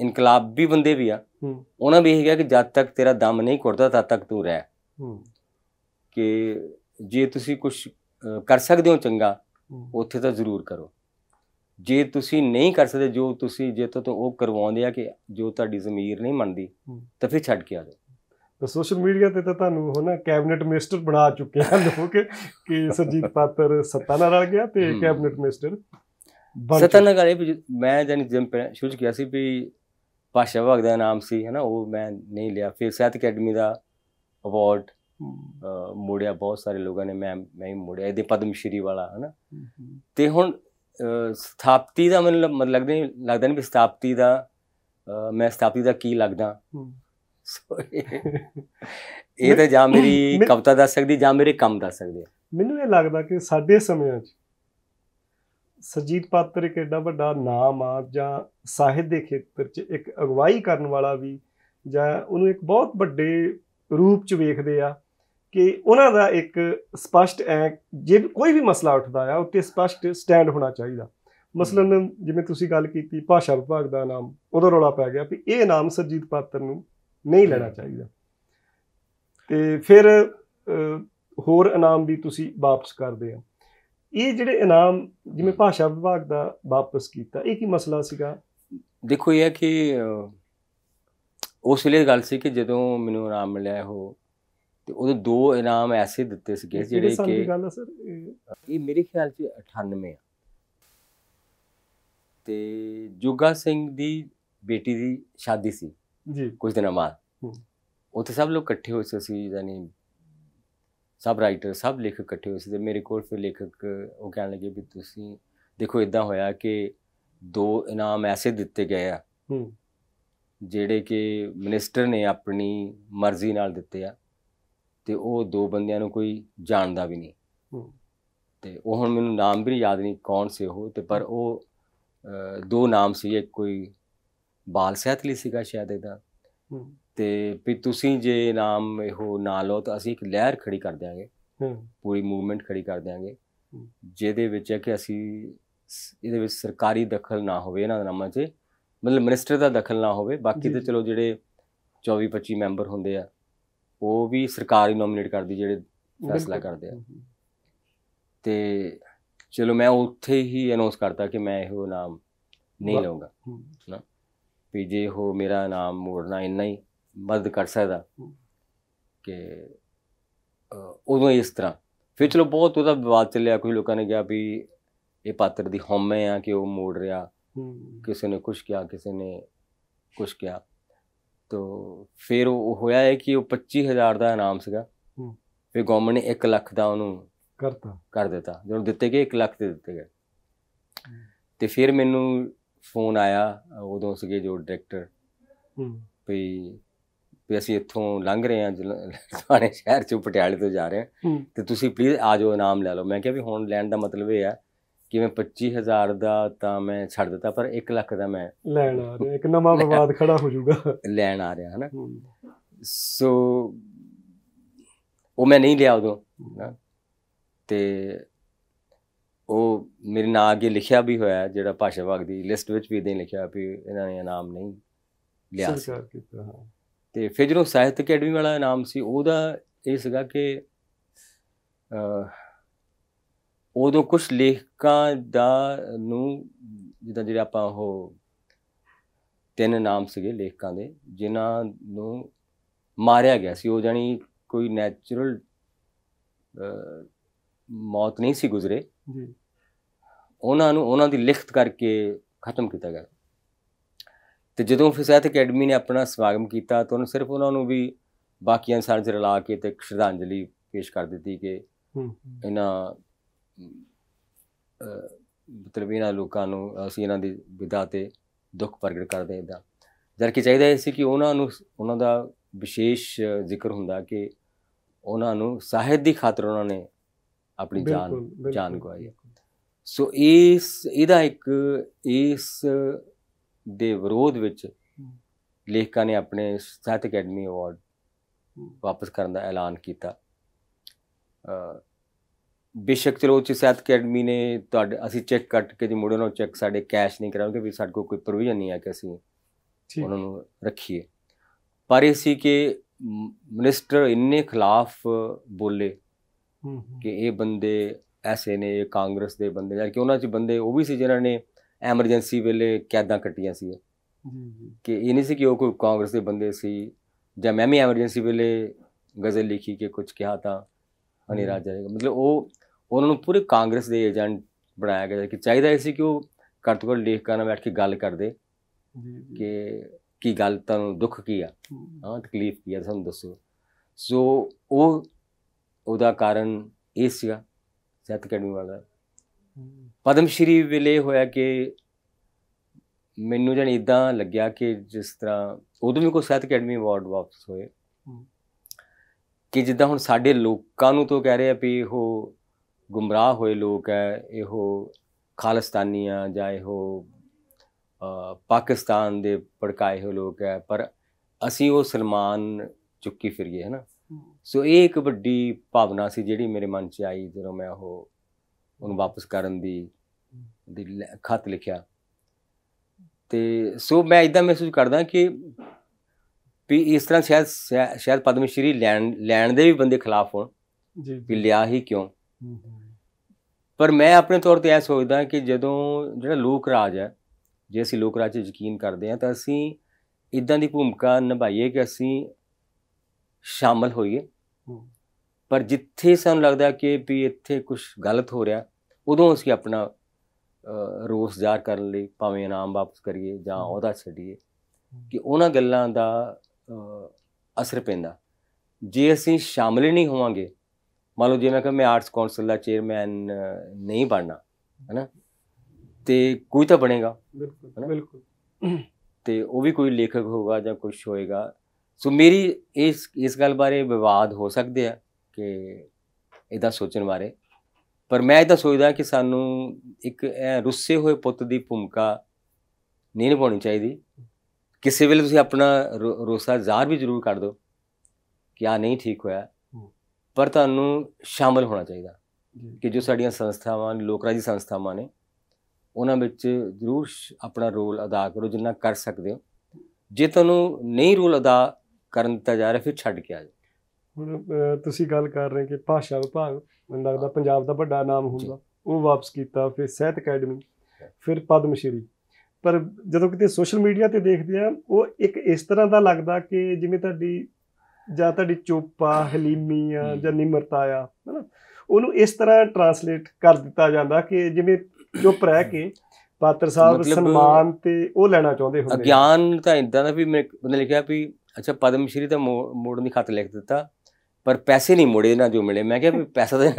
ਇਨਕਲਾਬੀ ਬੰਦੇ ਵੀ ਆ ਉਹਨਾਂ ਵੀ ਇਹ ਕਿਹਾ ਕਿ ਜਦ ਤੱਕ ਤੇਰਾ ਦਮ ਨਹੀਂ ਘੁੱਟਦਾ ਤਦ ਤੱਕ ਤੂੰ ਰਹਿ ਕਿ ਜੇ ਤੁਸੀਂ ਕੁਝ ਕਰ ਸਕਦੇ ਹੋ ਚੰਗਾ ਉੱਥੇ ਤਾਂ ਜ਼ਰੂਰ ਕਰੋ ਜੇ ਤੁਸੀਂ ਨਹੀਂ ਕਰ ਸਕਦੇ ਜੋ ਤੁਸੀਂ ਜੇ ਤੋਂ ਉਹ ਕਰਵਾਉਂਦੇ ਆ ਕਿ ਜੋ ਤੁਹਾਡੀ ਜ਼ਮੀਰ ਨਹੀਂ ਮੰਨਦੀ ਤਾਂ ਫਿਰ ਛੱਡ ਕੇ ਆ ਜਾਓ ਤਾਂ ਸੋਸ਼ਲ ਮੀਡੀਆ ਤੇ ਤਾਂ ਤੁਹਾਨੂੰ ਹੋਣਾ ਕੈਬਨਿਟ ਮਿਨਿਸਟਰ ਬਣਾ ਚੁੱਕੇ ਆ ਲੋਕ ਕਿ [laughs] ਸਰਜੀਤ ਪਾਤਰ ਸੱਤਾ ਨਾਲ ਰਲ ਗਿਆ ਤੇ ਕੈਬਨਿਟ ਮਿਨਿਸਟਰ ਸੱਤਾ ਨਾਲ ਗਏ ਮੈਂ ਜਾਨੀ ਜਿਮ ਸ਼ੁਰੂ ਕੀਤਾ ਸੀ ਵੀ ਭਾਸ਼ਾ ਵਿਭਾਗ ਦਾ ਨਾਮ ਸੀ ਹੈ ਨਾ ਉਹ ਮੈਂ ਨਹੀਂ ਲਿਆ ਫਿਰ ਸਾਹਿਤ ਅਕੈਡਮੀ ਦਾ ਅਵਾਰਡ ਮੋੜਿਆ ਬਹੁਤ ਸਾਰੇ ਲੋਕਾਂ ਨੇ ਮੈਂ ਮੈਂ ਮੋੜਿਆ ਇਹਦੇ ਪਦਮ ਸ਼੍ਰੀ ਵਾਲਾ ਹੈ ਨਾ ਤੇ ਹੁਣ ਸਥਾਪਤੀ ਦਾ ਮਤਲਬ ਮਤਲਬ ਲੱਗਦਾ ਨਹੀਂ ਲੱਗਦਾ ਨਹੀਂ ਵੀ ਸਥਾਪਤੀ ਦਾ ਮੈਂ ਸਥਾਪਤੀ ਦਾ ਕੀ ਲੱਗਦਾ ਇਹ ਤਾਂ ਜਾਂ ਮੇਰੀ ਕਵਿਤਾ ਦੱਸ ਸਕਦੀ ਜਾਂ ਮੇਰੇ ਕੰਮ ਦੱਸ ਸਕਦੇ ਮੈਨੂੰ ਇਹ ਲੱਗਦਾ ਕਿ ਸਾਡੇ ਸਮਿਆਂ 'ਚ ਸਜੀਤ ਪਾਤਰ ਇੱਕ ਐਡਾ ਵੱਡਾ ਨਾਮ ਆ ਜਾਂ ਸਾਹਿਤ ਦੇ ਖੇਤਰ 'ਚ ਇੱਕ ਅਗਵਾਈ ਕਰਨ ਵਾਲਾ ਵੀ ਜਾਂ ਉਹਨੂੰ ਇੱਕ ਬਹੁਤ ਵੱਡੇ ਰੂਪ 'ਚ ਵੇਖਦੇ ਆ ਕਿ ਉਹਨਾਂ ਦਾ ਇੱਕ ਸਪਸ਼ਟ ਜੇ ਕੋਈ ਵੀ ਮਸਲਾ ਉੱਠਦਾ ਆ ਉੱਤੇ ਸਪਸ਼ਟ ਸਟੈਂਡ ਹੋਣਾ ਚਾਹੀਦਾ ਮਸਲਨ ਜਿਵੇਂ ਤੁਸੀਂ ਗੱਲ ਕੀਤੀ ਭਾਸ਼ਾ ਵਿਭਾਗ ਦਾ ਨਾਮ ਉਦੋਂ ਰੌਲਾ ਪੈ ਗਿਆ ਵੀ ਇਹ ਨਾਮ ਸਰਜੀਤ ਪਾਤਰ ਨੂੰ ਨਹੀਂ ਲੈਣਾ ਚਾਹੀਦਾ ਤੇ ਫਿਰ ਹੋਰ ਇਨਾਮ ਵੀ ਤੁਸੀਂ ਵਾਪਸ ਕਰਦੇ ਆ ਇਹ ਜਿਹੜੇ ਇਨਾਮ ਜਿਵੇਂ ਭਾਸ਼ਾ ਵਿਭਾਗ ਦਾ ਵਾਪਸ ਕੀਤਾ ਇਹ ਕੀ ਮਸਲਾ ਸੀਗਾ ਦੇਖੋ ਇਹ ਹੈ ਕਿ ਉਸ ਲਈ ਗੱਲ ਸੀ ਕਿ ਜਦੋਂ ਮੈਨੂੰ ਇਨਾਮ ਮਿਲਿਆ ਉਹ ਤੇ ਉਹਦੇ ਦੋ ਇਨਾਮ ਐਸੇ ਦਿੱਤੇ ਸੀਗੇ ਜਿਹੜੇ ਕਿ ਇਹ ਮੇਰੇ ਖਿਆਲ 'ਚ 98 ਆ ਤੇ ਜੁਗਾ ਸਿੰਘ ਦੀ ਬੇਟੀ ਦੀ ਸ਼ਾਦੀ ਸੀ ਜੀ ਕੁਝ ਦਿਨਾਂ ਬਾਅਦ ਉੱਥੇ ਸਭ ਲੋਕ ਇਕੱਠੇ ਹੋਏ ਸੀ ਯਾਨੀ ਸਭ ਰਾਈਟਰ ਸਭ ਲੇਖਕ ਇਕੱਠੇ ਹੋਏ ਸੀ ਤੇ ਮੇਰੇ ਕੋਲ ਫਿਰ ਲੇਖਕ ਉਹ ਕਹਿਣ ਲੱਗੇ ਵੀ ਤੁਸੀਂ ਦੇਖੋ ਇਦਾਂ ਹੋਇਆ ਕਿ ਦੋ ਇਨਾਮ ਐਸੇ ਦਿੱਤੇ ਗਏ ਆ ਜਿਹੜੇ ਕਿ ਮਿਨਿਸਟਰ ਨੇ ਆਪਣੀ ਮਰਜ਼ੀ ਨਾਲ ਦਿੱਤੇ ਆ ਤੇ ਉਹ ਦੋ ਬੰਦਿਆਂ ਨੂੰ ਕੋਈ ਜਾਣਦਾ ਵੀ ਨਹੀਂ ਤੇ ਉਹ ਹੁਣ ਮੈਨੂੰ ਨਾਮ ਵੀ ਯਾਦ ਨਹੀਂ ਕੌਣ ਸੀ ਉਹ ਤੇ ਪਰ ਉਹ ਦੋ ਨਾਮ ਸੀ ਇੱਕ ਕੋਈ ਬਾਲ ਸਿਹਤ ਲਈ ਸੀਗਾ ਸ਼ਾਇਦ ਇਹਦਾ ਤੇ ਵੀ ਤੁਸੀਂ ਜੇ ਨਾਮ ਇਹੋ ਨਾ ਲਓ ਤਾਂ ਅਸੀਂ ਇੱਕ ਲਹਿਰ ਖੜੀ ਕਰ ਦਿਆਂਗੇ ਪੂਰੀ ਮੂਵਮੈਂਟ ਖੜੀ ਕਰ ਦਿਆਂਗੇ ਜਿਹਦੇ ਵਿੱਚ ਹੈ ਕਿ ਅਸੀਂ ਇਹਦੇ ਵਿੱਚ ਸਰਕਾਰੀ ਦਖਲ ਨਾ ਹੋਵੇ ਇਹਨਾਂ ਨਾਮਾਂ 'ਚ ਮਤਲਬ ਮਿਨਿਸਟਰ ਦਾ ਦਖਲ ਨਾ ਹੋਵੇ ਬਾਕੀ ਤੇ ਚਲੋ ਜਿਹੜੇ 24 25 ਮੈਂਬਰ ਹੁੰਦੇ ਆ ਉਹ ਵੀ ਸਰਕਾਰ ਹੀ ਨੋਮੀਨੇਟ ਕਰਦੀ ਜਿਹੜੇ ਫੈਸਲਾ ਕਰਦੇ ਆ ਤੇ ਚਲੋ ਮੈਂ ਉੱਥੇ ਹੀ ਅਨਾਉਂਸ ਕਰਤਾ ਕਿ ਮੈਂ ਇਹੋ ਨਾਮ ਨਹੀਂ ਲਵਾਂਗਾ ਨਾ ਵੀ ਜੇ ਹੋ ਮੇਰਾ ਨਾਮ ਮੋੜਨਾ ਇੰਨਾ ਹੀ ਮਦਦ ਕਰ ਸਕਦਾ ਕਿ ਉਦੋਂ ਇਸ ਤਰ੍ਹਾਂ ਫਿਰ ਚਲੋ ਬਹੁਤ ਉਹਦਾ ਵਿਵਾਦ ਚੱਲਿਆ ਕੁਝ ਲੋਕਾਂ ਨੇ ਕਿਹਾ ਵੀ ਇਹ ਪਾਤਰ ਦੀ ਹਉਮੈ ਆ ਕਿ ਉਹ ਮੋੜ ਰਿਹਾ ਕਿਸੇ ਨੇ ਕੁਝ ਕਿਹਾ ਕਿਸੇ ਨੇ ਕੁਝ ਕਿਹਾ ਤੋ ਫਿਰ ਉਹ ਹੋਇਆ ਹੈ ਕਿ ਉਹ 25000 ਦਾ ਇਨਾਮ ਸੀਗਾ ਫਿਰ ਗਵਰਨਮੈਂਟ ਨੇ 1 ਲੱਖ ਦਾ ਉਹਨੂੰ ਕਰਤਾ ਕਰ ਦਿੱਤਾ ਜਦੋਂ ਦਿੱਤੇ ਗਏ 1 ਲੱਖ ਦੇ ਦਿੱਤੇ ਗਏ ਤੇ ਫਿਰ ਮੈਨੂੰ ਫੋਨ ਆਇਆ ਉਦੋਂ ਸੀਗੇ ਜੋ ਡਾਇਰੈਕਟਰ ਵੀ ਵੀ ਅਸੀਂ ਇੱਥੋਂ ਲੰਘ ਰਹੇ ਹਾਂ ਤੁਹਾਡੇ ਸ਼ਹਿਰ ਚੋਂ ਪਟਿਆਲੇ ਤੋਂ ਜਾ ਰਹੇ ਹਾਂ ਤੇ ਤੁਸੀਂ ਪਲੀਜ਼ ਆ ਜਾਓ ਇਨਾਮ ਲੈ ਲਓ ਮੈਂ ਕਿਹਾ ਵੀ ਹੁਣ ਲੈਣ ਦਾ ਮਤਲਬ ਇਹ ਆ ਕਿ ਮੈਂ 25000 ਦਾ ਤਾਂ ਮੈਂ ਛੱਡ ਦਿੱਤਾ ਪਰ 1 ਲੱਖ ਦਾ ਮੈਂ ਲੈਣ ਆ ਰਿਹਾ ਇੱਕ ਨਵਾਂ ਵਿਵਾਦ ਖੜਾ ਹੋ ਜਾਊਗਾ ਲੈਣ ਆ ਰਿਹਾ ਹਨਾ ਸੋ ਉਹ ਮੈਂ ਨਹੀਂ ਲਿਆ ਉਦੋਂ ਨਾ ਤੇ ਉਹ ਮੇਰੇ ਨਾਂ ਅੱਗੇ ਲਿਖਿਆ ਵੀ ਹੋਇਆ ਜਿਹੜਾ ਭਾਸ਼ਾ ਵਿਭਾਗ ਦੀ ਲਿਸਟ ਵਿੱਚ ਵੀ ਇਦਾਂ ਲਿਖਿਆ ਵੀ ਇਹਨਾਂ ਨੇ ਨਾਮ ਨਹੀਂ ਲਿਆ ਸਰਕਾਰ ਕੀਤਾ ਹਾਂ ਤੇ ਫਿਰ ਜਦੋਂ ਸਾਹਿਤ ਅਕੈਡਮੀ ਵਾਲਾ ਇਨਾਮ ਸੀ ਉਹਦਾ ਇਹ ਸੀਗਾ ਕਿ ਉਦੋਂ ਕੁਝ ਲੇਖਕਾਂ ਦਾ ਨੂੰ ਜਿੱਦਾਂ ਜਿਹੜੇ ਆਪਾਂ ਉਹ ਤਿੰਨ ਨਾਮ ਸੀਗੇ ਲੇਖਕਾਂ ਦੇ ਜਿਨ੍ਹਾਂ ਨੂੰ ਮਾਰਿਆ ਗਿਆ ਸੀ ਉਹ ਜਾਨੀ ਕੋਈ ਨੈਚੁਰਲ ਮੌਤ ਨਹੀਂ ਸੀ ਗੁਜ਼ਰੇ ਜੀ ਉਹਨਾਂ ਨੂੰ ਉਹਨਾਂ ਦੀ ਲਿਖਤ ਕਰਕੇ ਖਤਮ ਕੀਤਾ ਗਿਆ ਤੇ ਜਦੋਂ ਫਿਰ ਸਾਹਿਤ ਅਕੈਡਮੀ ਨੇ ਆਪਣਾ ਸਵਾਗਤ ਕੀਤਾ ਤਾਂ ਉਹਨਾਂ ਸਿਰਫ ਉਹਨਾਂ ਨੂੰ ਵੀ ਬਾਕੀਆਂ ਸਾਰਿਆਂ 'ਚ ਰਲਾ ਕੇ ਤੇ ਸ਼ਰਧਾਂਜਲੀ ਪੇਸ਼ ਕਰ ਦਿੱਤੀ ਕਿ ਇਹਨਾਂ ਮਤਲਬ ਇਹਨਾਂ ਲੋਕਾਂ ਨੂੰ ਅਸੀਂ ਇਹਨਾਂ ਦੀ ਵਿਦਾ ਤੇ ਦੁੱਖ ਪ੍ਰਗਟ ਕਰਦੇ ਇਦਾਂ ਜਦ ਕਿ ਚਾਹੀਦਾ ਸੀ ਕਿ ਉਹਨਾਂ ਨੂੰ ਉਹਨਾਂ ਦਾ ਵਿਸ਼ੇਸ਼ ਜ਼ਿਕਰ ਹੁੰਦਾ ਕਿ ਉਹਨਾਂ ਨੂੰ ਸਾਹਿਦ ਦੀ ਖਾਤਰ ਉਹਨਾਂ ਨੇ ਆਪਣੀ ਜਾਨ ਜਾਨ ਗਵਾਈ ਸੋ ਇਸ ਇਹਦਾ ਇੱਕ ਇਸ ਦੇ ਵਿਰੋਧ ਵਿੱਚ ਲੇਖਕਾਂ ਨੇ ਆਪਣੇ ਸਾਹਿਤ ਅਕੈਡਮੀ ਅਵਾਰਡ ਵਾਪਸ ਕਰਨ ਦਾ ਐਲਾਨ ਕੀਤਾ ਬੇਸ਼ੱਕ ਚਲੋ ਉੱਚ ਸਿਹਤ ਅਕੈਡਮੀ ਨੇ ਤੁਹਾਡੇ ਅਸੀਂ ਚੈੱਕ ਕੱਟ ਕੇ ਜੀ ਮੁੜੇ ਨਾਲ ਚੈੱਕ ਸਾਡੇ ਕੈਸ਼ ਨਹੀਂ ਕਰਾਉਂਦੇ ਵੀ ਸਾਡੇ ਕੋਲ ਕੋਈ ਪ੍ਰੋਵੀਜ਼ਨ ਨਹੀਂ ਹੈ ਕਿ ਅਸੀਂ ਉਹਨਾਂ ਨੂੰ ਰੱਖੀਏ ਪਰ ਇਹ ਸੀ ਕਿ ਮਿਨਿਸਟਰ ਇੰਨੇ ਖਿਲਾਫ ਬੋਲੇ ਕਿ ਇਹ ਬੰਦੇ ਐਸੇ ਨੇ ਕਾਂਗਰਸ ਦੇ ਬੰਦੇ ਯਾਰ ਕਿ ਉਹਨਾਂ ਚ ਬੰਦੇ ਉਹ ਵੀ ਸੀ ਜਿਨ੍ਹਾਂ ਨੇ ਐਮਰਜੈਂਸੀ ਵੇਲੇ ਕੈਦਾਂ ਕੱਟੀਆਂ ਸੀ ਕਿ ਇਹ ਨਹੀਂ ਸੀ ਕਿ ਉਹ ਕੋਈ ਕਾਂਗਰਸ ਦੇ ਬੰਦੇ ਸੀ ਜਾਂ ਮੈਂ ਵੀ ਐਮਰਜੈਂਸੀ ਵੇਲੇ ਗਜ਼ਲ ਲਿਖੀ ਕਿ ਕੁਝ ਕਿਹਾ ਤਾਂ ਅਨਿਰਾਜ ਜਾਏਗਾ ਮਤਲਬ ਉਹ ਉਹਨਾਂ ਨੂੰ ਪੂਰੇ ਕਾਂਗਰਸ ਦੇ ਏਜੰਟ ਬਣਾਇਆ ਗਿਆ ਕਿ ਚਾਹੀਦਾ ਸੀ ਕਿ ਉਹ ਕਰਤਕਰ ਲੇਖਕਾਂ ਨਾਲ ਬੈਠ ਕੇ ਗੱਲ ਕਰਦੇ ਕਿ ਕੀ ਗੱਲ ਤੁਹਾਨੂੰ ਦੁੱਖ ਕੀ ਆ ਹਾਂ ਤਕਲੀਫ ਕੀ ਆ ਸਾਨੂੰ ਦੱਸੋ ਸੋ ਉਹ ਉਹਦਾ ਕਾਰਨ ਇਹ ਸੀਗਾ ਸਹਿਤ ਅਕੈਡਮੀ ਵਾਲਾ ਪਦਮ ਸ਼੍ਰੀ ਵੇਲੇ ਹੋਇਆ ਕਿ ਮੈਨੂੰ ਜਣ ਇਦਾਂ ਲੱਗਿਆ ਕਿ ਜਿਸ ਤਰ੍ਹਾਂ ਉਦੋਂ ਵੀ ਕੋਈ ਸਹਿਤ ਅਕੈਡਮੀ ਅਵਾਰਡ ਵਾਪਸ ਹੋਏ ਕਿ ਜਿੱਦਾਂ ਹੁਣ ਸਾਡੇ ਲੋਕਾਂ ਨੂੰ ਤੋਂ ਕਹਿ ਰਹੇ ਆ ਵੀ ਉਹ ਗੁੰਮਰਾਹ ਹੋਏ ਲੋਕ ਹੈ ਇਹੋ ਖਾਲਸਤਾਨੀਆਂ ਜਾਂ ਇਹੋ ਪਾਕਿਸਤਾਨ ਦੇ ਪੜਕਾਏ ਹੋਏ ਲੋਕ ਹੈ ਪਰ ਅਸੀਂ ਉਹ ਸਲਮਾਨ ਚੁੱਕੀ ਫਿਰੀਏ ਹੈ ਨਾ ਸੋ ਇਹ ਇੱਕ ਵੱਡੀ ਭਾਵਨਾ ਸੀ ਜਿਹੜੀ ਮੇਰੇ ਮਨ 'ਚ ਆਈ ਜਦੋਂ ਮੈਂ ਉਹ ਉਹਨੂੰ ਵਾਪਸ ਕਰਨ ਦੀ ਖਤ ਲਿਖਿਆ ਤੇ ਸੋ ਮੈਂ ਇਦਾਂ ਮਹਿਸੂਸ ਕਰਦਾ ਕਿ ਵੀ ਇਸ ਤਰ੍ਹਾਂ ਸ਼ਾਇਦ ਸ਼ਾਇਦ ਪਦਮਸ਼ਰੀ ਲੈਣ ਲੈਣ ਦੇ ਵੀ ਬੰਦੇ ਖਿਲਾਫ ਹੋਣ ਜੀ ਵੀ ਲਿਆ ਹੀ ਕਿਉਂ ਪਰ ਮੈਂ ਆਪਣੇ ਤੌਰ ਤੇ ਇਹ ਸੋਚਦਾ ਕਿ ਜਦੋਂ ਜਿਹੜਾ ਲੋਕ ਰਾਜ ਹੈ ਜੇ ਅਸੀਂ ਲੋਕ ਰਾਜ 'ਚ ਯਕੀਨ ਕਰਦੇ ਹਾਂ ਤਾਂ ਅਸੀਂ ਇਦਾਂ ਦੀ ਭੂਮਿਕਾ ਨਿਭਾਈਏ ਕਿ ਅਸੀਂ ਸ਼ਾਮਲ ਹੋਈਏ ਪਰ ਜਿੱਥੇ ਸਾਨੂੰ ਲੱਗਦਾ ਕਿ ਵੀ ਇੱਥੇ ਕੁਝ ਗਲਤ ਹੋ ਰਿਹਾ ਉਦੋਂ ਅਸੀਂ ਆਪਣਾ ਰੋਸ ਜ਼ਾਹਰ ਕਰਨ ਲਈ ਭਾਵੇਂ ਇਨਾਮ ਵਾਪਸ ਕਰੀਏ ਜਾਂ ਉਹਦਾ ਛੱਡੀਏ ਕਿ ਉਹਨਾਂ ਗੱਲਾਂ ਦਾ ਅਸਰ ਪੈਂਦਾ ਜੇ ਅਸੀਂ ਸ਼ਾਮਲ ਨਹੀਂ ਹੋਵਾਂਗੇ ਮੰਨ ਲਓ ਜੇ ਮੈਂ ਕਿ ਮੈਂ ਆਰਟਸ ਕਾਉਂਸਲ ਦਾ ਚੇਅਰਮੈਨ ਨਹੀਂ ਬਣਨਾ ਹੈਨਾ ਤੇ ਕੋਈ ਤਾਂ ਬਣੇਗਾ ਬਿਲਕੁਲ ਬਿਲਕੁਲ ਤੇ ਉਹ ਵੀ ਕੋਈ ਲੇਖਕ ਹੋਗਾ ਜਾਂ ਕੁਝ ਹੋਏਗਾ ਸੋ ਮੇਰੀ ਇਸ ਇਸ ਗੱਲ ਬਾਰੇ ਵਿਵਾਦ ਹੋ ਸਕਦੇ ਆ ਕਿ ਇਹਦਾ ਸੋਚਣ ਬਾਰੇ ਪਰ ਮੈਂ ਇਹਦਾ ਸੋਚਦਾ ਕਿ ਸਾਨੂੰ ਇੱਕ ਰੁੱਸੇ ਹੋਏ ਪੁੱਤ ਦੀ ਭੂਮਿਕਾ ਨਹੀਂ ਨਿਭਾਉਣੀ ਚਾਹੀਦੀ ਕਿਸੇ ਵੇਲੇ ਤੁਸੀਂ ਆਪਣਾ ਰੋਸਾ ਜ਼ਾਹਰ ਵੀ ਜ਼ਰੂਰ ਕਰ ਦਿਓ ਕਿ ਆ ਨਹੀਂ ਠੀਕ ਹੋਇਆ ਪਰ ਤੁਹਾਨੂੰ ਸ਼ਾਮਲ ਹੋਣਾ ਚਾਹੀਦਾ ਕਿ ਜੋ ਸਾਡੀਆਂ ਸੰਸਥਾਵਾਂ ਲੋਕ ਰਾਜੀ ਸੰਸਥਾਵਾਂ ਨੇ ਉਹਨਾਂ ਵਿੱਚ ਜ਼ਰੂਰ ਆਪਣਾ ਰੋਲ ਅਦਾ ਕਰੋ ਜਿੰਨਾ ਕਰ ਸਕਦੇ ਹੋ ਜੇ ਤੁਹਾਨੂੰ ਨਹੀਂ ਰੋਲ ਅਦਾ ਕਰਨ ਦਿੱਤਾ ਜਾ ਰਿਹਾ ਫਿਰ ਛੱਡ ਕੇ ਆ ਜਾਓ ਹੁਣ ਤੁਸੀਂ ਗੱਲ ਕਰ ਰਹੇ ਕਿ ਭਾਸ਼ਾ ਵਿਭਾਗ ਮੈਨੂੰ ਲੱਗਦਾ ਪੰਜਾਬ ਦਾ ਵੱਡਾ ਨਾਮ ਹੁੰਦਾ ਉਹ ਵਾਪਸ ਕੀਤਾ ਫਿਰ ਸਹਿਤ ਅਕੈਡਮੀ ਫਿਰ ਪਦਮ ਸ਼੍ਰੀ ਪਰ ਜਦੋਂ ਕਿਤੇ ਸੋਸ਼ਲ ਮੀਡੀਆ ਤੇ ਦੇਖਦੇ ਆ ਉਹ ਇੱਕ ਇਸ ਤਰ੍ਹਾਂ ਦਾ ਲੱਗਦਾ ਕਿ ਜਿਵੇਂ ਤੁਹਾਡੀ ਜਾਂ ਤੁਹਾਡੀ ਚੋਪਾ ਹਲੀਮੀ ਆ ਜਾਂ ਨਿਮਰਤਾ ਆ ਹੈਨਾ ਉਹਨੂੰ ਇਸ ਤਰ੍ਹਾਂ ਟਰਾਂਸਲੇਟ ਕਰ ਦਿੱਤਾ ਜਾਂਦਾ ਕਿ ਜਿਵੇਂ ਚੁੱਪ ਰਹਿ ਕੇ ਪਾਤਰ ਸਾਹਿਬ ਸਨਮਾਨ ਤੇ ਉਹ ਲੈਣਾ ਚਾਹੁੰਦੇ ਹੁੰਦੇ ਅਗਿਆਨ ਤਾਂ ਇਦਾਂ ਦਾ ਵੀ ਮੈਂ ਬੰਦੇ ਲਿਖਿਆ ਵੀ ਅੱਛਾ ਪਦਮ ਸ਼੍ਰੀ ਤਾਂ ਮੋੜਨ ਦੀ ਖਤ ਲਿਖ ਦਿੱਤਾ ਪਰ ਪੈਸੇ ਨਹੀਂ ਮੋੜੇ ਨਾ ਜੋ ਮਿਲੇ ਮੈਂ ਕਿਹਾ ਵੀ ਪੈਸਾ ਤਾਂ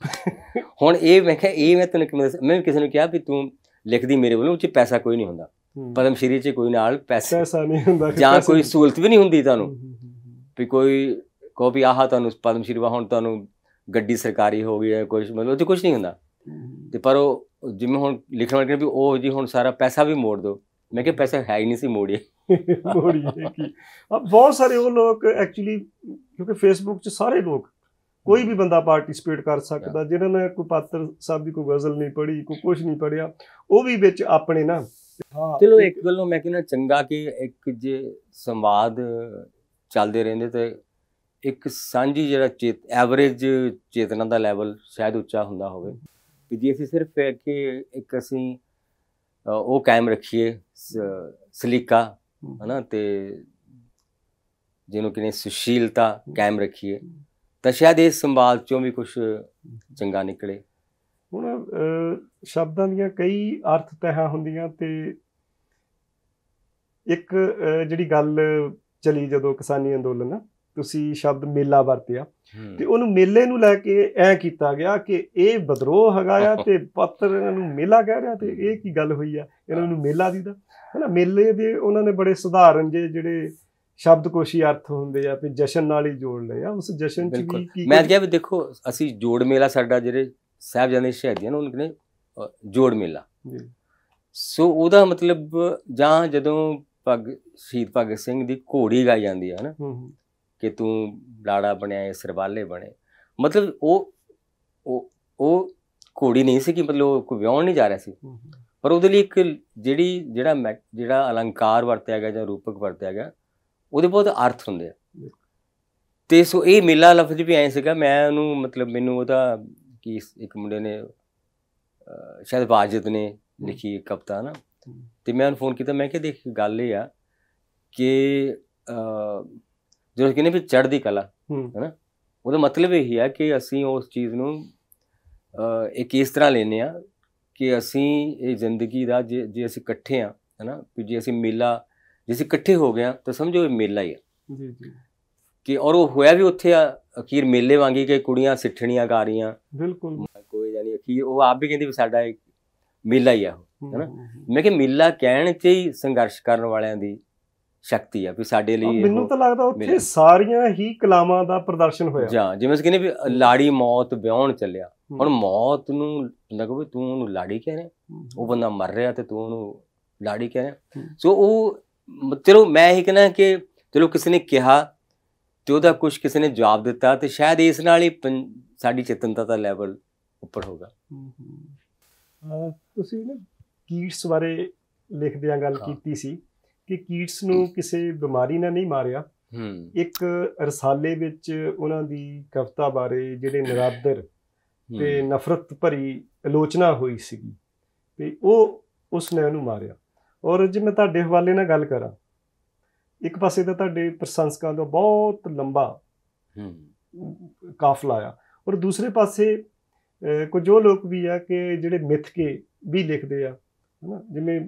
[laughs] ਹੁਣ ਇਹ ਮੈਂ ਕਿਹਾ ਇਹ ਮੈਂ ਤੈਨੂੰ ਕਿਵੇਂ ਮੈਂ ਕਿਸੇ ਨੂੰ ਕਿਹਾ ਵੀ ਤੂੰ ਲਿਖਦੀ ਮੇਰੇ ਵੱਲੋਂ ਉੱਚ ਪੈਸਾ ਕੋਈ ਨਹੀਂ ਹੁੰਦਾ ਪਦਮ ਸ਼੍ਰੀ 'ਚ ਕੋਈ ਨਾਲ ਪੈਸੇ ਪੈਸਾ ਨਹੀਂ ਹੁੰਦਾ ਜਾਂ ਕੋਈ ਸਹੂਲਤ ਵੀ ਨਹੀਂ ਹੁੰਦੀ ਤੁਹਾਨੂੰ ਵੀ ਕੋਈ ਕੋ ਵੀ ਆਹ ਤੁਹਾਨੂੰ ਪਦਮ ਸ਼੍ਰੀ ਵਾ ਹੁਣ ਤੁਹਾਨੂੰ ਗੱਡੀ ਸਰਕਾਰੀ ਹੋ ਗਈ ਹੈ ਕੁਝ ਮਤਲਬ ਤੇ ਕੁਝ ਨਹੀਂ ਹੁੰਦਾ ਤੇ ਪਰ ਉਹ ਜਿਵੇਂ ਹੁਣ ਲਿਖਣ ਵਾਲੇ ਵੀ ਉਹ ਜੀ ਹੁਣ ਸਾਰਾ ਪੈਸਾ ਵੀ ਮੋੜ ਦਿਓ ਮੈਂ ਕਿਹਾ ਪੈਸਾ ਹੈ ਹੀ ਨਹੀਂ ਸੀ ਮੋੜੀਏ ਮੋੜੀਏ ਕੀ ਅਬ ਬਹੁਤ ਸਾਰੇ ਉਹ ਲੋਕ ਐਕਚੁਅਲੀ ਕਿਉਂਕਿ ਫੇਸਬੁੱਕ 'ਚ ਸਾਰੇ ਲੋਕ ਕੋਈ ਵੀ ਬੰਦਾ ਪਾਰਟਿਸਿਪੇਟ ਕਰ ਸਕਦਾ ਜਿਹਨਾਂ ਨੇ ਕੋਈ ਪਾਤਰ ਸਾਹਿਬ ਦੀ ਕੋਈ ਗਜ਼ਲ ਨਹੀਂ ਪੜ੍ਹੀ ਕੋਈ ਕੁਝ ਨਹੀਂ ਪੜਿਆ ਉਹ ਵੀ ਵਿੱਚ ਆਪਣੇ ਨਾ ਹਾਂ ਚਲੋ ਇੱਕ ਗੱਲ ਨੂੰ ਮੈਂ ਕਿਹਾ ਚੰਗਾ ਕਿ ਇੱਕ ਜੇ ਸੰਵਾਦ ਚੱਲਦੇ ਰਹਿੰਦੇ ਤੇ ਇੱਕ ਸਾਂਝੀ ਜਿਹੜਾ ਚੇਤ ਐਵਰੇਜ ਚੇਤਨਾ ਦਾ ਲੈਵਲ ਸ਼ਾਇਦ ਉੱਚਾ ਹੁੰਦਾ ਹੋਵੇ ਕਿ ਜੇ ਅਸੀਂ ਸਿਰਫ ਕਿ ਇੱਕ ਅਸੀਂ ਉਹ ਕਾਇਮ ਰੱਖੀਏ ਸਲੀਕਾ ਹਨਾ ਤੇ ਜਿਹਨੂੰ ਕਿਨੇ ਸੁਸ਼ੀਲਤਾ ਕਾਇਮ ਰੱਖੀਏ ਤਾਂ ਸ਼ਾਇਦ ਇਸ ਸੰਵਾਦ ਚੋਂ ਵੀ ਕੁਝ ਚੰਗਾ ਨਿਕਲੇ ਹੁਣ ਸ਼ਬਦਾਂ ਦੀਆਂ ਕਈ ਅਰਥ ਤਹਾਂ ਹੁੰਦੀਆਂ ਤੇ ਇੱਕ ਜਿਹੜੀ ਗੱਲ ਚਲੀ ਜਦੋਂ ਕਿਸਾਨੀ ਅੰਦੋਲਨ ਆ ਤੁਸੀਂ ਸ਼ਬਦ ਮੇਲਾ ਵਰਤਿਆ ਤੇ ਉਹਨੂੰ ਮੇਲੇ ਨੂੰ ਲੈ ਕੇ ਐ ਕੀਤਾ ਗਿਆ ਕਿ ਇਹ ਬਦਰੋਹ ਹੈਗਾ ਆ ਤੇ [laughs] ਪੱਤਰ ਇਹਨਾਂ ਨੂੰ ਮੇਲਾ ਕਹਿ ਰਿਹਾ ਤੇ ਇਹ ਕੀ ਗੱਲ ਹੋਈ ਆ ਇਹਨਾਂ ਨੂੰ ਮੇਲਾ ਦੀਦਾ ਹਨਾ ਮੇਲੇ ਦੇ ਉਹਨਾਂ ਨੇ ਬੜੇ ਸੁਧਾਰਨ ਜਿਹੇ ਜਿਹੜੇ ਸ਼ਬਦਕੋਸ਼ੀ ਅਰਥ ਹੁੰਦੇ ਆ ਤੇ ਜਸ਼ਨ ਨਾਲ ਹੀ ਜੋੜ ਲਏ ਆ ਉਸ ਜਸ਼ਨ ਚ ਵੀ ਕੀ ਮੈਂ ਕਿਹਾ ਵੀ ਦੇਖੋ ਅਸੀਂ ਜੋੜ ਮੇਲਾ ਸਾਡਾ ਜਿਹੜੇ ਜਾਨੇ ਸ਼ਹੀਦੀਆਂ ਨੂੰ ਉਹਨਾਂ ਨੇ ਜੋੜ ਮੇਲਾ ਜੀ ਸੋ ਉਹਦਾ ਮਤਲਬ ਜਾਂ ਜਦੋਂ ਭਗ ਸ਼ਹੀਦ ਭਗਤ ਸਿੰਘ ਦੀ ਘੋੜੀ ਗਾਈ ਜਾਂਦੀ ਹੈ ਨਾ ਕਿ ਤੂੰ ਲਾੜਾ ਬਣਿਆ ਸਰਵਾਲੇ ਬਣੇ ਮਤਲਬ ਉਹ ਉਹ ਉਹ ਘੋੜੀ ਨਹੀਂ ਸੀ ਕਿ ਮਤਲਬ ਉਹ ਕੋਈ ਵਿਆਹ ਨਹੀਂ ਜਾ ਰਿਹਾ ਸੀ ਪਰ ਉਹਦੇ ਲਈ ਇੱਕ ਜਿਹੜੀ ਜਿਹੜਾ ਜਿਹੜਾ ਅਲੰਕਾਰ ਵਰਤਿਆ ਗਿਆ ਜਾਂ ਰੂਪਕ ਵਰਤਿਆ ਗਿਆ ਉਹਦੇ ਬਹੁਤ ਅਰਥ ਹੁੰਦੇ ਆ ਤੇ ਸੋ ਇਹ ਮੇਲਾ ਲਫ਼ਜ਼ ਵੀ ਐਂ ਸੀਗਾ ਮੈਂ ਉਹਨੂੰ ਮਤਲਬ ਮੈਨੂੰ ਉਹਦਾ ਕਿ ਇੱਕ ਮੁੰਡੇ ਨੇ ਸ਼ਾਇਦ ਬਾਜਦ ਨੇ ਲਿਖੀ ਕਪਤਾਨਾ ਨਾ ਤੇ ਮੈਂ ਉਹਨੂੰ ਫੋਨ ਕੀਤਾ ਮੈਂ ਕਿਹਾ ਦੇਖ ਗੱਲ ਇਹ ਆ ਕਿ ਜਿਹੜਾ ਕਿਨੇ ਵੀ ਚੜ੍ਹਦੀ ਕਲਾ ਹੈਨਾ ਉਹਦਾ ਮਤਲਬ ਇਹ ਹੈ ਕਿ ਅਸੀਂ ਉਸ ਚੀਜ਼ ਨੂੰ ਇੱਕ ਇਸ ਤਰ੍ਹਾਂ ਲੈਨੇ ਆ ਕਿ ਅਸੀਂ ਇਹ ਜ਼ਿੰਦਗੀ ਦਾ ਜੇ ਅਸੀਂ ਇਕੱਠੇ ਆ ਹੈਨਾ ਜੇ ਅਸੀਂ ਮੇਲਾ ਜੇ ਅਸੀਂ ਇਕੱਠੇ ਹੋ ਗਏ ਆ ਤਾਂ ਸਮਝੋ ਇਹ ਮੇਲਾ ਹੀ ਆ ਜੀ ਜੀ ਕਿ ਔਰ ਉਹ ਹੋਇਆ ਵੀ ਉੱਥੇ ਆ ਅਖੀਰ ਮੇਲੇ ਵਾਂਗੀ ਕਿ ਕੁੜੀਆਂ ਸਿੱਠਣੀਆਂ ਗਾ ਰਹੀਆਂ ਬਿਲਕੁਲ ਕੋਈ ਜਾਨੀ ਅਖੀਰ ਉਹ ਆਪ ਵੀ ਕਹਿੰਦੀ ਸਾਡਾ ਇੱਕ ਮੇਲਾ ਹੀ ਆ ਹੈਨਾ ਮੈਂ ਕਿ ਮੇਲਾ ਕਹਿਣ 'ਚ ਹੀ ਸੰਘਰਸ਼ ਕਰਨ ਵਾਲਿਆਂ ਦੀ ਸ਼ਕਤੀ ਆ ਵੀ ਸਾਡੇ ਲਈ ਮੈਨੂੰ ਤਾਂ ਲੱਗਦਾ ਉੱਥੇ ਸਾਰੀਆਂ ਹੀ ਕਲਾਮਾਂ ਦਾ ਪ੍ਰਦਰਸ਼ਨ ਹੋਇਆ ਜਾਂ ਜਿਵੇਂ ਅਸੀਂ ਕਿਨੇ ਵੀ ਲਾੜੀ ਮੌਤ ਵਿਆਹਣ ਚੱਲਿਆ ਹੁਣ ਮੌਤ ਨੂੰ ਬੰਦਾ ਕਹੇ ਤੂੰ ਉਹਨੂੰ ਲਾੜੀ ਕਹਿ ਰਿਹਾ ਉਹ ਬੰਦਾ ਮਰ ਰਿਹਾ ਤੇ ਤੂੰ ਉਹਨੂੰ ਲਾੜੀ ਕਹਿ ਰਿਹਾ ਸੋ ਉਹ ਚਲੋ ਮੈਂ ਇਹ ਕਹਿੰਦਾ ਕਿ ਚਲੋ ਕਿਸੇ ਨੇ ਕਿਹਾ ਤੇ ਉਹਦਾ ਕੁਝ ਕਿਸੇ ਨੇ ਜਵਾਬ ਦਿੱਤਾ ਤੇ ਸ਼ਾਇਦ ਇਸ ਨਾਲ ਹੀ ਸਾਡੀ ਚੇਤਨਤਾ ਦਾ ਲੈਵਲ ਉੱਪਰ ਹੋਗਾ ਤੁਸੀਂ ਨਾ ਕੀਟਸ ਬਾਰੇ ਲਿਖਦੇ ਆ ਗੱਲ ਕੀਤੀ ਸੀ ਕਿ ਕੀਟਸ ਨੂੰ ਕਿਸੇ ਬਿਮਾਰੀ ਨੇ ਨਹੀਂ ਮਾਰਿਆ ਇੱਕ ਰਸਾਲੇ ਵਿੱਚ ਉਹਨਾਂ ਦੀ ਕਵਿਤਾ ਬਾਰੇ ਜਿਹੜੇ ਨਿਰਾਦਰ ਤੇ ਨਫ਼ਰਤ ਭਰੀ ਆਲੋਚਨਾ ਹੋਈ ਸੀ ਤੇ ਉਹ ਉਸ ਨੇ ਉਹਨੂੰ ਮਾਰਿਆ ਔਰ ਜੇ ਮੈਂ ਤੁਹਾਡੇ ਹਵਾਲੇ ਨਾਲ ਗੱਲ ਕਰਾਂ ਇੱਕ ਪਾਸੇ ਤਾਂ ਤੁਹਾਡੇ ਪ੍ਰਸ਼ੰਸਕਾਂ ਦਾ ਬਹੁਤ ਲੰਬਾ ਕਾਫਲਾ ਆ ਔਰ ਦੂਸਰੇ ਪਾਸੇ ਕੁਝ ਉਹ ਲੋਕ ਵੀ ਆ ਕਿ ਜਿਹੜੇ ਮਿੱਥ ਕੇ ਵੀ ਲਿਖਦੇ ਆ ਹਨਾ ਜਿਵੇਂ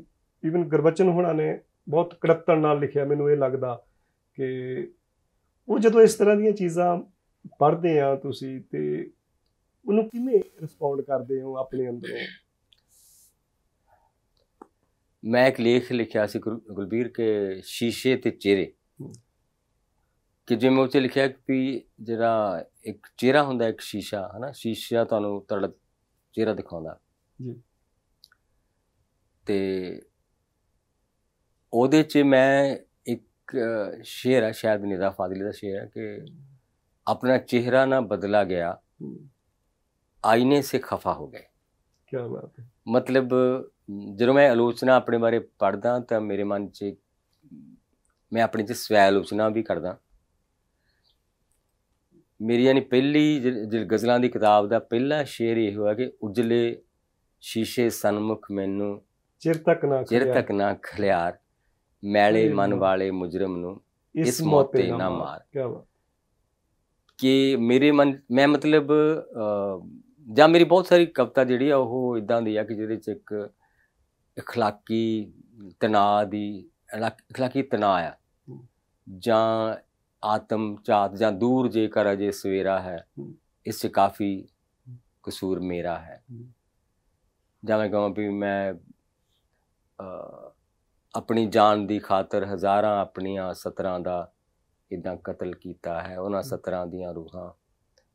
ਈਵਨ ਗੁਰਬਚਨ ਹੁਣਾਂ ਨੇ ਬਹੁਤ ਕੜੱਤਣ ਨਾਲ ਲਿਖਿਆ ਮੈਨੂੰ ਇਹ ਲੱਗਦਾ ਕਿ ਉਹ ਜਦੋਂ ਇਸ ਤਰ੍ਹਾਂ ਦੀਆਂ ਚੀਜ਼ਾਂ ਪੜ੍ਹਦੇ ਆ ਤੁਸੀਂ ਤੇ ਉਹਨੂੰ ਕਿਵੇਂ ਰਿਸਪੌਂਡ ਕਰਦੇ ਹੋ ਆਪਣੇ ਅੰਦਰੋਂ ਮੈਂ ਇੱਕ ਲੇਖ ਲਿਖਿਆ ਸੀ ਗੁਲਬੀਰ ਕੇ ਸ਼ੀਸ਼ੇ ਤੇ ਚਿਹਰੇ ਕਿ ਜਿਵੇਂ ਉਹ ਤੇ ਲਿਖਿਆ ਕਿ ਜਿਹੜਾ ਇੱਕ ਚਿਹਰਾ ਹੁੰਦਾ ਇੱਕ ਸ਼ੀਸ਼ਾ ਹਨਾ ਸ਼ੀਸ਼ਾ ਤੁਹਾਨੂੰ ਤੜਲ ਚਿਹਰਾ ਦਿਖਾਉਂਦਾ ਜੀ ਤੇ ਉਹਦੇ 'ਚ ਮੈਂ ਇੱਕ ਸ਼ੇਰ ਹੈ ਸ਼ਾਇਦ ਨਿਜ਼ਾ ਫਾਜ਼ਲੀ ਦਾ ਸ਼ੇਰ ਹੈ ਕਿ ਆਪਣਾ ਚਿਹਰਾ ਨਾ ਬਦਲਾ ਗਿਆ ਆਇਨੇ ਸੇ ਖਫਾ ਹੋ ਗਏ ਕੀ ਬਾਤ ਹੈ ਮਤਲਬ ਜਦੋਂ ਮੈਂ ਆਲੋਚਨਾ ਆਪਣੇ ਬਾਰੇ ਪੜਦਾ ਤਾਂ ਮੇਰੇ ਮਨ 'ਚ ਮੈਂ ਆਪਣੇ ਤੇ ਸਵੈ ਆਲੋਚਨਾ ਵੀ ਕਰਦਾ ਮੇਰੀ ਯਾਨੀ ਪਹਿਲੀ ਗਜ਼ਲਾਂ ਦੀ ਕਿਤਾਬ ਦਾ ਪਹਿਲਾ ਸ਼ੇਰ ਇਹ ਹੋਇਆ ਕਿ ਉਜਲੇ ਸ਼ੀਸ਼ੇ ਸਨਮੁਖ ਮੈਨੂੰ ਚਿਰ ਤੱਕ ਨਾ ਚਿਰ ਤੱਕ ਨਾ ਖਲਿਆਰ ਮੈਲੇ ਮਨ ਵਾਲੇ ਮੁਜਰਮ ਨੂੰ ਇਸ ਮੋਤੇ ਨਾ ਮਾਰ ਕੀ ਬਾਤ ਕਿ ਮੇਰੇ ਮਨ ਮੈਂ ਮਤਲਬ ਜਾਂ ਮੇਰੀ ਬਹੁਤ ਸਾਰੀ ਕਵਤਾ ਜਿਹੜੀ ਆ ਉਹ ਇਦਾਂ ਦੀ ਆ ਕਿ ਜਿਹਦੇ ਚ ਇੱਕ اخلاقی ਤਣਾਅ ਦੀ اخلاقی ਤਣਾਅ ਆ ਜਾਂ ਆਤਮ ਚਾਤ ਜਾਂ ਦੂਰ ਜੇਕਰ ਅਜੇ ਸਵੇਰਾ ਹੈ ਇਸ ਚ ਕਾਫੀ ਕਸੂਰ ਮੇਰਾ ਹੈ ਜਾਂ ਮੈਂ ਕਹਾਂ ਵੀ ਮੈਂ ਆਪਣੀ ਜਾਨ ਦੀ ਖਾਤਰ ਹਜ਼ਾਰਾਂ ਆਪਣੀਆਂ ਸਤਰਾਂ ਦਾ ਇਦਾਂ ਕਤਲ ਕੀਤਾ ਹੈ ਉਹਨਾਂ ਸਤਰਾਂ ਦੀਆਂ ਰੂਹਾਂ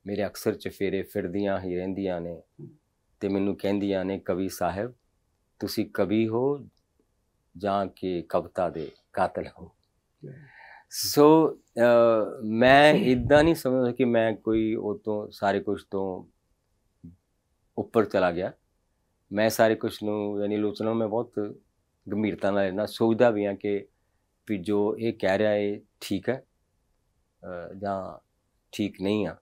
ਮੇਰੇ ਅਕਸਰ ਚਫੇਰੇ ਫਿਰਦੀਆਂ ਹੀ ਰਹਿੰਦੀਆਂ ਨੇ ਤੇ ਮੈਨੂੰ ਕਹਿੰਦੀਆਂ ਨੇ ਕਵੀ ਸਾਹਿਬ ਤੁਸੀਂ ਕਵੀ ਹੋ ਜਾਂ ਕਿ ਕਵਤਾ ਦੇ ਕਾਤਲ ਹੋ ਸੋ ਮੈਂ ਇਦਾਂ ਨਹੀਂ ਸਮਝਦਾ ਕਿ ਮੈਂ ਕੋਈ ਉਹ ਤੋਂ ਸਾਰੇ ਕੁਝ ਤੋਂ ਉੱਪਰ ਚਲਾ ਗਿਆ ਮੈਂ ਸਾਰੇ ਕੁਝ ਨੂੰ ਯਾਨੀ ਲੋਚਨਾ ਮੈਂ ਬਹੁਤ ਗੰਭੀਰਤਾ ਨਾਲ ਇਹਨਾਂ ਸੋਚਦਾ ਵੀ ਆ ਕਿ ਵੀ ਜੋ ਇਹ ਕਹਿ ਰਿਹਾ ਏ ਠੀਕ ਹੈ ਜਾਂ ਠੀਕ ਨਹੀਂ ਆ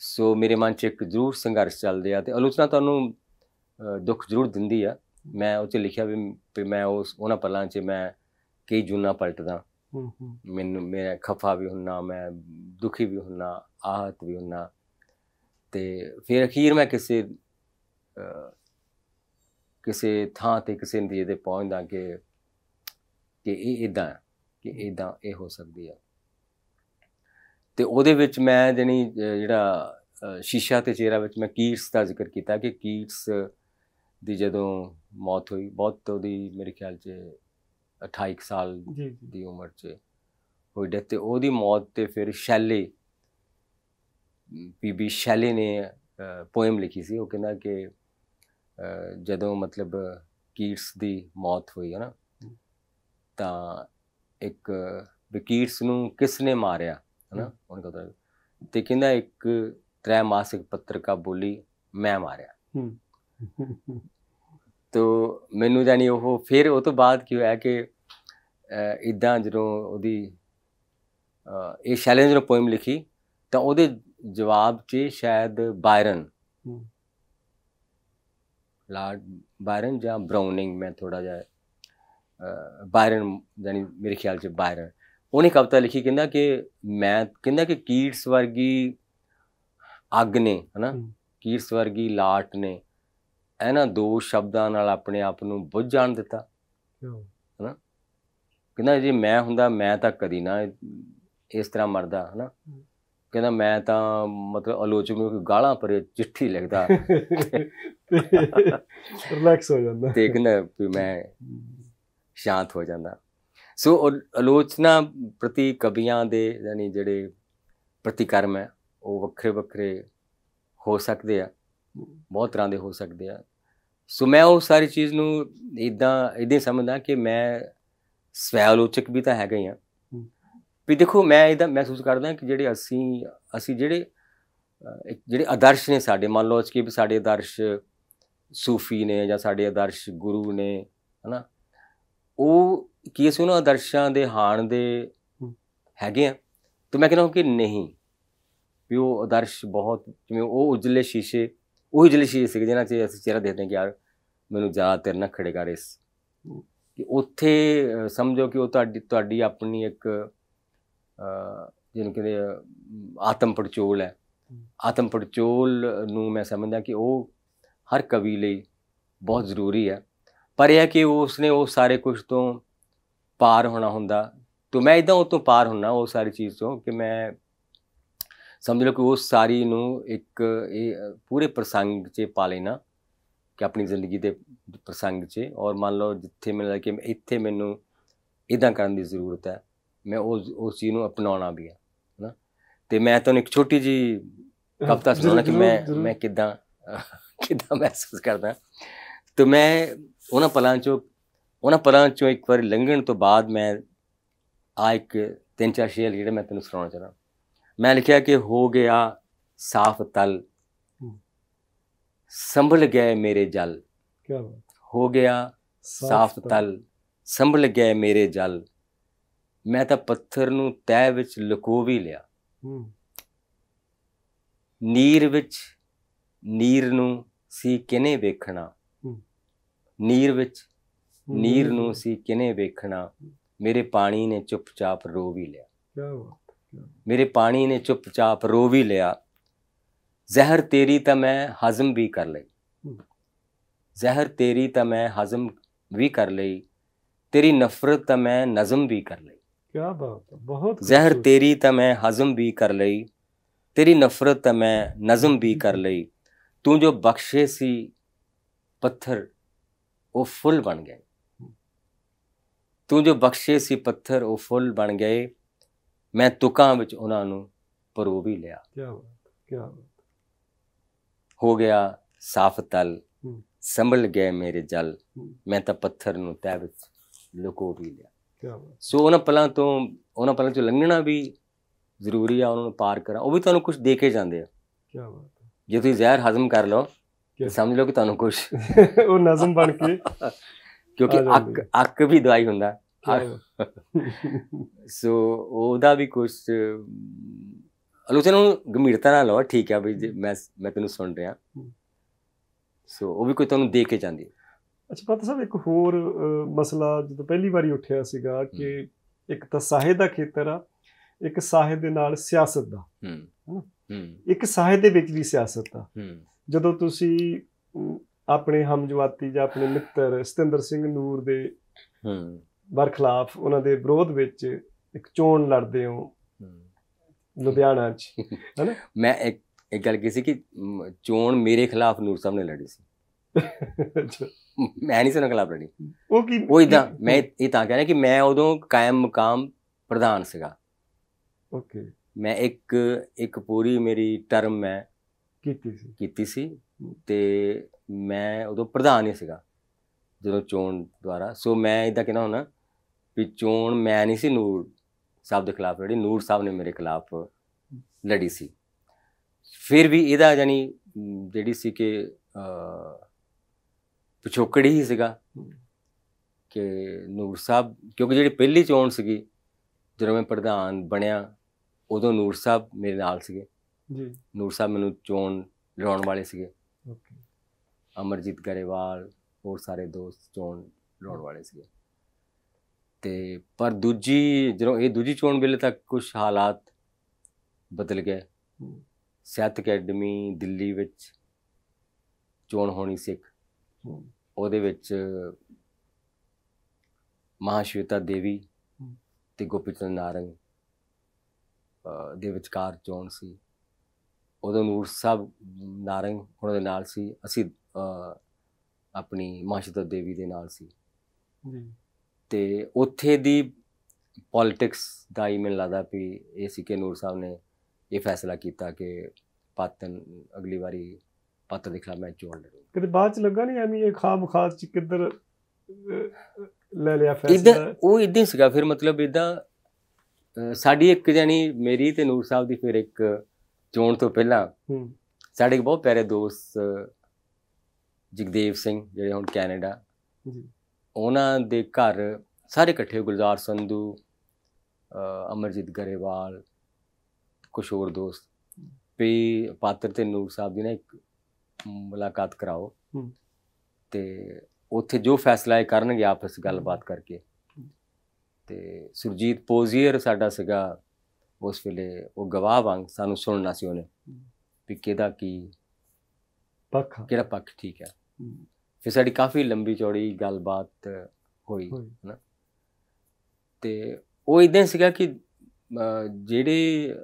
ਸੋ ਮੇਰੇ ਮਨ 'ਚ ਇੱਕ ਜ਼ਰੂਰ ਸੰਘਰਸ਼ ਚੱਲਦੇ ਆ ਤੇ ਆਲੋਚਨਾ ਤੁਹਾਨੂੰ ਦੁੱਖ ਜ਼ਰੂਰ ਦਿੰਦੀ ਆ ਮੈਂ ਉਹ 'ਚ ਲਿਖਿਆ ਵੀ ਮੈਂ ਉਸ ਉਹਨਾਂ ਪਲਾਂ 'ਚ ਮੈਂ ਕਈ ਜੁਨਾ ਪਲਟਦਾ ਮੈਨੂੰ ਮੇਰਾ ਖਫਾ ਵੀ ਹੁੰਨਾ ਮੈਂ ਦੁਖੀ ਵੀ ਹੁੰਨਾ ਆਹਤ ਵੀ ਹੁੰਨਾ ਤੇ ਫਿਰ ਅਖੀਰ ਮੈਂ ਕਿਸੇ ਕਿਸੇ ਥਾਂ ਤੇ ਕਿਸੇ ਨਤੀਜੇ ਤੇ ਪਹੁੰਚਦਾ ਕਿ ਕਿ ਇਹ ਇਦਾਂ ਕਿ ਇਦਾਂ ਇਹ ਹੋ ਸਕਦੀ ਆ ਤੇ ਉਹਦੇ ਵਿੱਚ ਮੈਂ ਜਣੀ ਜਿਹੜਾ ਸ਼ੀਸ਼ਾ ਤੇ ਚਿਹਰਾ ਵਿੱਚ ਮੈਂ ਕੀਟਸ ਦਾ ਜ਼ਿਕਰ ਕੀਤਾ ਕਿ ਕੀਟਸ ਦੀ ਜਦੋਂ ਮੌਤ ਹੋਈ ਬਹੁਤ ਉਹਦੀ ਮੇਰੇ ਖਿਆਲ 'ਚ 28 ਸਾਲ ਦੀ ਉਮਰ 'ਚ ਹੋਈ ਡੈਥ ਤੇ ਉਹਦੀ ਮੌਤ ਤੇ ਫਿਰ ਸ਼ੈਲੇ ਬੀਬੀ ਸ਼ੈਲੇ ਨੇ ਪੋਇਮ ਲਿਖੀ ਸੀ ਉਹ ਕਹਿੰਦਾ ਕਿ ਜਦੋਂ ਮਤਲਬ ਕੀਟਸ ਦੀ ਮੌਤ ਹੋਈ ਹੈ ਨਾ ਤਾਂ ਇੱਕ ਕੀਟਸ ਨੂੰ ਕਿਸ ਨੇ ਮਾਰਿਆ ਹੈ ਨਾ ਉਹਨਾਂ ਤੇ ਕਹਿੰਦਾ ਇੱਕ ਪੱਤਰ ਪੱਤਰਕਾ ਬੋਲੀ ਮੈਂ ਮਾਰਿਆ ਤੋ ਮੈਨੂੰ ਜਾਨੀ ਉਹ ਫਿਰ ਉਹ ਤੋਂ ਬਾਅਦ ਕੀ ਹੋਇਆ ਕਿ ਇਦਾਂ ਜਦੋਂ ਉਹਦੀ ਇਹ ਚੈਲੰਜ ਨੂੰ ਪੋਇਮ ਲਿਖੀ ਤਾਂ ਉਹਦੇ ਜਵਾਬ 'ਚ ਸ਼ਾਇਦ ਬਾਇਰਨ ਲਾਰਡ ਬਾਇਰਨ ਜਾਂ ਬਰਾਊਨਿੰਗ ਮੈਂ ਥੋੜਾ ਜਿਹਾ ਬਾਇਰਨ ਯਾਨੀ ਮੇਰੇ ਖਿਆਲ 'ਚ ਬਾਇਰਨ ਉਹਨੇ ਕਵਿਤਾ ਲਿਖੀ ਕਹਿੰਦਾ ਕਿ ਮੈਂ ਕਹਿੰਦਾ ਕਿ ਕੀਟਸ ਵਰਗੀ ਅੱਗ ਨੇ ਹਨਾ ਕੀਟਸ ਵਰਗੀ ਲਾਟ ਨੇ ਇਹਨਾਂ ਦੋ ਸ਼ਬਦਾਂ ਨਾਲ ਆਪਣੇ ਆਪ ਨੂੰ ਬੁੱਝ ਜਾਣ ਦਿੱਤਾ ਹਨਾ ਕਹਿੰਦਾ ਜੇ ਮੈਂ ਹੁੰਦਾ ਮੈਂ ਤਾਂ ਕਦੀ ਨਾ ਇਸ ਤਰ੍ਹਾਂ ਮਰਦਾ ਹਨਾ ਕਹਿੰਦਾ ਮੈਂ ਤਾਂ ਮਤਲਬ ਆਲੋਚਕ ਨੂੰ ਗਾਲਾਂ ਪਰ ਚਿੱਠੀ ਲਿਖਦਾ ਰਿਲੈਕਸ ਹੋ ਜਾਂਦਾ ਤੇ ਕਹਿੰਦਾ ਵੀ ਮੈਂ ਸ਼ਾਂਤ ਹੋ ਜਾਂਦਾ ਸੋ ਆਲੋਚਨਾ ਪ੍ਰਤੀ ਕਵੀਆਂ ਦੇ ਯਾਨੀ ਜਿਹੜੇ ਪ੍ਰਤੀਕਰਮ ਹੈ ਉਹ ਵੱਖਰੇ ਵੱਖਰੇ ਹੋ ਸਕਦੇ ਆ ਬਹੁਤ ਤਰ੍ਹਾਂ ਦੇ ਹੋ ਸਕਦੇ ਆ ਸੋ ਮੈਂ ਉਹ ਸਾਰੀ ਚੀਜ਼ ਨੂੰ ਇਦਾਂ ਇਦਾਂ ਸਮਝਦਾ ਕਿ ਮੈਂ ਸਵੈ ਆਲੋਚਕ ਵੀ ਤਾਂ ਹੈਗਾ ਹੀ ਆ ਵੀ ਦੇਖੋ ਮੈਂ ਇਹਦਾ ਮਹਿਸੂਸ ਕਰਦਾ ਕਿ ਜਿਹੜੇ ਅਸੀਂ ਅਸੀਂ ਜਿਹੜੇ ਜਿਹੜੇ ਆਦਰਸ਼ ਨੇ ਸਾਡੇ ਮੰਨ ਲਓ ਕਿ ਸਾਡੇ ਆਦਰਸ਼ ਸੂਫੀ ਨੇ ਜਾਂ ਸਾਡੇ ਆਦਰਸ਼ ਗੁਰੂ ਨੇ ਹਨਾ ਉਹ ਕੀ ਅਸੀਂ ਉਹਨਾਂ ਆਦਰਸ਼ਾਂ ਦੇ ਹਾਣ ਦੇ ਹੈਗੇ ਆ ਤੇ ਮੈਂ ਕਹਿੰਦਾ ਕਿ ਨਹੀਂ ਵੀ ਉਹ ਆਦਰਸ਼ ਬਹੁਤ ਜਿਵੇਂ ਉਹ ਉਜਲੇ ਸ਼ੀਸ਼ੇ ਉਹ ਉਜਲੇ ਸ਼ੀਸ਼ੇ ਸੀ ਜਿਹਨਾਂ 'ਚ ਅਸੀਂ ਚਿਹਰਾ ਦੇਖਦੇ ਹਾਂ ਕਿ ਯਾਰ ਮੈਨੂੰ ਜ਼ਿਆਦਾ ਤੇਰ ਨਾ ਖੜੇ ਕਰ ਇਸ ਕਿ ਉੱਥੇ ਸਮਝੋ ਕਿ ਉਹ ਤੁਹਾਡੀ ਤੁਹਾਡੀ ਆਪਣੀ ਇੱਕ ਜਿਹਨੂੰ ਕਹਿੰਦੇ ਆਤਮ ਪਰਚੋਲ ਹੈ ਆਤਮ ਪਰਚੋਲ ਨੂੰ ਮੈਂ ਸਮਝਦਾ ਕਿ ਉਹ ਹਰ ਕਵੀ ਲਈ ਬਹੁਤ ਜ਼ਰੂਰੀ ਹੈ ਪਰ ਇਹ ਕਿ ਉਹ ਉਸਨੇ ਉਹ ਸਾਰੇ ਕੁਝ ਤੋਂ ਪਾਰ ਹੋਣਾ ਹੁੰਦਾ ਤੋ ਮੈਂ ਇਦਾਂ ਉਹ ਤੋਂ ਪਾਰ ਹੁੰਨਾ ਉਹ ਸਾਰੀ ਚੀਜ਼ ਤੋਂ ਕਿ ਮੈਂ ਸਮਝ ਲਓ ਕਿ ਉਹ ਸਾਰੀ ਨੂੰ ਇੱਕ ਇਹ ਪੂਰੇ ਪ੍ਰਸੰਗ 'ਚ ਪਾ ਲੈਣਾ ਕਿ ਆਪਣੀ ਜ਼ਿੰਦਗੀ ਦੇ ਪ੍ਰਸੰਗ 'ਚ ਔਰ ਮੰਨ ਲਓ ਜਿੱਥੇ ਮੈਨੂੰ ਲੱਗੇ ਇੱਥੇ ਮੈਨੂੰ ਇਦਾਂ ਕਰਨ ਦੀ ਜ਼ਰੂਰਤ ਹੈ ਮੈਂ ਉਸ ਉਸ ਚੀਜ਼ ਨੂੰ ਅਪਣਾਉਣਾ ਵੀ ਹੈ ਹਨਾ ਤੇ ਮੈਂ ਤੁਹਾਨੂੰ ਇੱਕ ਛੋਟੀ ਜੀ ਕਵਤਾ ਸੁਣਾਉਣਾ ਕਿ ਮੈਂ ਮੈਂ ਕਿਦਾਂ ਕਿਦਾਂ ਮਹਿਸੂਸ ਕਰਦਾ ਤੇ ਮੈਂ ਉਹਨਾਂ ਪਲਾਂ ਚੋਂ ਉਹਨਾਂ ਪਲਾਂ ਚੋਂ ਇੱਕ ਵਾਰ ਲੰਘਣ ਤੋਂ ਬਾਅਦ ਮੈਂ ਆ ਇੱਕ ਤਿੰਨ ਚਾਰ ਸ਼ੇਅਰ ਜਿਹੜੇ ਮੈਂ ਤੈਨੂੰ ਸੁਣਾਉਣਾ ਚਾਹਾਂ ਮੈਂ ਲਿਖਿਆ ਕਿ ਹੋ ਗਿਆ ਸਾਫ ਤਲ ਸੰਭਲ ਗਏ ਮੇਰੇ ਜਲ ਕੀ ਹੋ ਗਿਆ ਸਾਫ ਤਲ ਸੰਭਲ ਗਏ ਮੇਰੇ ਜਲ ਮੈਂ ਤਾਂ ਪੱਥਰ ਨੂੰ ਤੈ ਵਿੱਚ ਲੁਕੋ ਵੀ ਲਿਆ ਹੂੰ ਨੀਰ ਵਿੱਚ ਨੀਰ ਨੂੰ ਸੀ ਕਿਨੇ ਵੇਖਣਾ ਹੂੰ ਨੀਰ ਵਿੱਚ ਨੀਰ ਨੂੰ ਸੀ ਕਿਨੇ ਵੇਖਣਾ ਮੇਰੇ ਪਾਣੀ ਨੇ ਚੁੱਪਚਾਪ ਰੋ ਵੀ ਲਿਆ ਕਿਆ ਬਾਤ ਮੇਰੇ ਪਾਣੀ ਨੇ ਚੁੱਪਚਾਪ ਰੋ ਵੀ ਲਿਆ ਜ਼ਹਿਰ ਤੇਰੀ ਤਾਂ ਮੈਂ ਹਜ਼ਮ ਵੀ ਕਰ ਲਈ ਜ਼ਹਿਰ ਤੇਰੀ ਤਾਂ ਮੈਂ ਹਜ਼ਮ ਵੀ ਕਰ ਲਈ ਤੇਰੀ ਨਫ਼ਰਤ ਤਾਂ ਮੈਂ ਨਜ਼ਮ ਵੀ ਕਰ ਲਈ ਕੀ ਬਾਤ ਹੈ ਬਹੁਤ ਜ਼ਹਿਰ ਤੇਰੀ ਤਾਂ ਮੈਂ ਹਜ਼ਮ ਵੀ ਕਰ ਲਈ ਤੇਰੀ ਨਫ਼ਰਤ ਤਾਂ ਮੈਂ ਨਜ਼ਮ ਵੀ ਕਰ ਲਈ ਤੂੰ ਜੋ ਬਖਸ਼ੇ ਸੀ ਪੱਥਰ ਉਹ ਫੁੱਲ ਬਣ ਗਏ ਤੂੰ ਜੋ ਬਖਸ਼ੇ ਸੀ ਪੱਥਰ ਉਹ ਫੁੱਲ ਬਣ ਗਏ ਮੈਂ ਤੁਕਾਂ ਵਿੱਚ ਉਹਨਾਂ ਨੂੰ ਪਰੋ ਵੀ ਲਿਆ ਕੀ ਬਾਤ ਕੀ ਬਾਤ ਹੋ ਗਿਆ ਸਾਫ਼ ਤਲ ਸੰਭਲ ਗਏ ਮੇਰੇ ਜਲ ਮੈਂ ਤਾਂ ਪੱਥਰ ਨੂੰ ਤੈ ਵਿੱਚ ਲੁਕੋ ਵੀ ਲਿਆ ਸੋ ਉਹਨਾਂ ਪਲਾਂ ਤੋਂ ਉਹਨਾਂ ਪਲਾਂ ਤੋਂ ਲੰਘਣਾ ਵੀ ਜ਼ਰੂਰੀ ਆ ਉਹਨਾਂ ਨੂੰ ਪਾਰ ਕਰਾਂ ਉਹ ਵੀ ਤੁਹਾਨੂੰ ਕੁਝ ਦੇ ਕੇ ਜਾਂਦੇ ਆ ਕੀ ਬਾਤ ਹੈ ਜੇ ਤੁਸੀਂ ਜ਼ਹਿਰ ਹਜ਼ਮ ਕਰ ਲਓ ਸਮਝ ਲਓ ਕਿ ਤੁਹਾਨੂੰ ਕੁਝ [laughs] ਉਹ ਨਜ਼ਮ ਬਣ ਕੇ [laughs] ਕਿਉਂਕਿ ਅੱਕ ਅੱਕ ਵੀ ਦਵਾਈ ਹੁੰਦਾ [laughs] ਸੋ ਉਹਦਾ ਵੀ ਕੁਝ ਅਲੋਚਨ ਨੂੰ ਗੰਭੀਰਤਾ ਨਾਲ ਲਓ ਠੀਕ ਆ ਵੀ ਮੈਂ ਮੈਂ ਤੈਨੂੰ ਸੁਣ ਰਿਹਾ ਸੋ ਉਹ ਵੀ ਕੋਈ ਤੁਹਾਨੂੰ ਦੇ ਕੇ ਜਾਂਦੀ ਅੱਛਾ ਪਤਾ ਸਾਹਿਬ ਇੱਕ ਹੋਰ ਮਸਲਾ ਜਦੋਂ ਪਹਿਲੀ ਵਾਰੀ ਉੱਠਿਆ ਸੀਗਾ ਕਿ ਇੱਕ ਤਾਂ ਸਾਹਿਤ ਦਾ ਖੇਤਰ ਆ ਇੱਕ ਸਾਹਿਤ ਦੇ ਨਾਲ ਸਿਆਸਤ ਦਾ ਹੂੰ ਇੱਕ ਸਾਹਿਤ ਦੇ ਵਿੱਚ ਵੀ ਸਿਆਸਤ ਆ ਜਦੋਂ ਤੁਸੀਂ ਆਪਣੇ ਹਮਜਵਾਤੀ ਜਾਂ ਆਪਣੇ ਮਿੱਤਰ ਸਤਿੰਦਰ ਸਿੰਘ ਨੂਰ ਦੇ ਹੂੰ ਖਿਲਾਫ ਉਹਨਾਂ ਦੇ ਵਿਰੋਧ ਵਿੱਚ ਇੱਕ ਚੋਣ ਲੜਦੇ ਹੋ ਲੁਧਿਆਣਾ 'ਚ [laughs] ਹੈਨਾ ਮੈਂ ਇੱਕ ਇੱਕ ਗੱਲ ਕੀਤੀ ਕਿ ਚੋਣ ਮੇਰੇ ਖਿਲਾਫ ਨੂਰ ਸਾਹਿਬ ਨੇ ਲੜੀ ਸੀ ਮੈਂ ਨਹੀਂ ਸੁਣਿਆ ਕਲਾਬ ਰਣੀ ਉਹ ਕੀ ਉਹ ਇਦਾਂ ਮੈਂ ਇਹ ਤਾਂ ਕਹਿ ਰਿਹਾ ਕਿ ਮੈਂ ਉਦੋਂ ਕਾਇਮ ਮਕਾਮ ਪ੍ਰਧਾਨ ਸੀਗਾ ਓਕੇ ਮੈਂ ਇੱਕ ਇੱਕ ਪੂਰੀ ਮੇਰੀ ਟਰਮ ਮੈਂ ਕੀਤੀ ਸੀ ਕੀਤੀ ਸੀ ਤੇ ਮੈਂ ਉਦੋਂ ਪ੍ਰਧਾਨ ਹੀ ਸੀਗਾ ਜਦੋਂ ਚੋਣ ਦੁਆਰਾ ਸੋ ਮੈਂ ਇਦਾਂ ਕਹਿਣਾ ਹੁਣਾ ਵੀ ਚੋਣ ਮੈਂ ਨਹੀਂ ਸੀ ਨੂਰ ਸਾਹਿਬ ਦੇ ਖਿਲਾਫ ਲੜੀ ਨੂਰ ਸਾਹਿਬ ਨੇ ਮੇਰੇ ਖਿਲਾਫ ਲੜੀ ਸੀ ਫਿਰ ਵੀ ਇਹਦਾ ਜਾਨੀ ਜਿਹੜੀ ਸੀ ਕਿ ਪਿਛੋਕੜ ਹੀ ਸੀਗਾ ਕਿ ਨੂਰ ਸਾਹਿਬ ਕਿਉਂਕਿ ਜਿਹੜੀ ਪਹਿਲੀ ਚੋਣ ਸੀਗੀ ਜਦੋਂ ਮੈਂ ਪ੍ਰਧਾਨ ਬਣਿਆ ਉਦੋਂ ਨੂਰ ਸਾਹਿਬ ਮੇਰੇ ਨਾਲ ਸੀਗੇ ਜੀ ਨੂਰ ਸਾਹਿਬ ਮੈਨੂੰ ਚੋਣ ਲੜਾਉਣ ਵਾਲੇ ਸੀਗੇ ਓਕੇ ਅਮਰਜੀਤ ਗਰੇਵਾਲ ਹੋਰ ਸਾਰੇ ਦੋਸਤ ਚੋਣ ਲੜਾਉਣ ਵਾਲੇ ਸੀਗੇ ਤੇ ਪਰ ਦੂਜੀ ਜਦੋਂ ਇਹ ਦੂਜੀ ਚੋਣ ਵੇਲੇ ਤੱਕ ਕੁਝ ਹਾਲਾਤ ਬਦਲ ਗਏ ਸਿਹਤ ਅਕੈਡਮੀ ਦਿੱਲੀ ਵਿੱਚ ਚੋਣ ਹੋਣੀ ਸੀ ਇੱਕ ਉਹਦੇ ਵਿੱਚ ਮਹਾਸ਼ਵੇਤਾ ਦੇਵੀ ਤੇ ਗੋਪੀਚੰਦ ਨਾਰੰਗ ਦੇ ਵਿਚਕਾਰ ਚੋਣ ਸੀ ਉਦੋਂ ਨੂਰ ਸਾਹਿਬ ਨਾਰੰਗ ਉਹਨਾਂ ਦੇ ਨਾਲ ਸੀ ਅਸੀਂ ਆਪਣੀ ਮਹਾਸ਼ਵੇਤਾ ਦੇਵੀ ਦੇ ਨਾਲ ਸੀ ਜੀ ਤੇ ਉੱਥੇ ਦੀ ਪੋਲਿਟਿਕਸ ਦਾ ਹੀ ਮੈਨੂੰ ਲੱਗਦਾ ਵੀ ਇਹ ਸੀ ਕਿ ਨੂਰ ਸਾਹਿਬ ਨੇ ਇਹ ਫੈਸਲਾ ਕੀਤਾ ਕਿ ਪਾਤਨ ਅਗਲੀ ਵਾਰੀ ਪਾਤਨ ਦੇ ਖਿਲਾਫ ਮੈਚ ਜੋੜ ਕਿਤੇ ਬਾਅਦ ਚ ਲੱਗਾ ਨਹੀਂ ਐਵੇਂ ਇਹ ਖਾਮ ਖਾਸ ਚ ਕਿੱਧਰ ਲੈ ਲਿਆ ਫੈਸਲਾ ਉਹ ਇਦਾਂ ਸੀਗਾ ਫਿਰ ਮਤਲਬ ਇਦਾਂ ਸਾਡੀ ਇੱਕ ਜਾਨੀ ਮੇਰੀ ਤੇ ਨੂਰ ਸਾਹਿਬ ਦੀ ਫਿਰ ਇੱਕ ਚੋਣ ਤੋਂ ਪਹਿਲਾਂ ਹੂੰ ਸਾਡੇ ਬਹੁਤ ਪਿਆਰੇ ਦੋਸਤ ਜਗਦੇਵ ਸਿੰਘ ਜਿਹੜੇ ਹੁਣ ਕੈਨੇਡਾ ਜੀ ਉਹਨਾਂ ਦੇ ਘਰ ਸਾਰੇ ਇਕੱਠੇ ਗੁਲਜ਼ਾਰ ਸੰਧੂ ਅਮਰਜੀਤ ਗਰੇਵਾਲ ਕੁਝ ਹੋਰ ਦੋਸਤ ਪੀ ਪਾਤਰ ਤੇ ਨੂਰ ਸਾਹਿਬ ਦੀ ਨਾ ਇੱਕ ਮੁਲਾਕਾਤ ਕਰਾਓ ਤੇ ਉੱਥੇ ਜੋ ਫੈਸਲਾ ਇਹ ਕਰਨਗੇ ਆਪਸ ਗੱਲਬਾਤ ਕਰਕੇ ਤੇ ਸੁਰਜੀਤ ਪੋਜ਼ੀਅਰ ਸਾਡਾ ਸੀਗਾ ਉਸ ਵੇਲੇ ਉਹ ਗਵਾਹ ਵਾਂਗ ਸਾਨੂੰ ਸੁਣਨਾ ਸੀ ਉਹਨੇ ਵੀ ਕਿਹਦਾ ਕੀ ਪੱਖ ਕਿਹੜਾ ਪੱਖ ਠੀਕ ਹੈ ਫਿਰ ਸਾਡੀ ਕਾਫੀ ਲੰਬੀ ਚੌੜੀ ਗੱਲਬਾਤ ਹੋਈ ਨਾ ਤੇ ਉਹ ਇਦਾਂ ਸੀਗਾ ਕਿ ਜਿਹੜੇ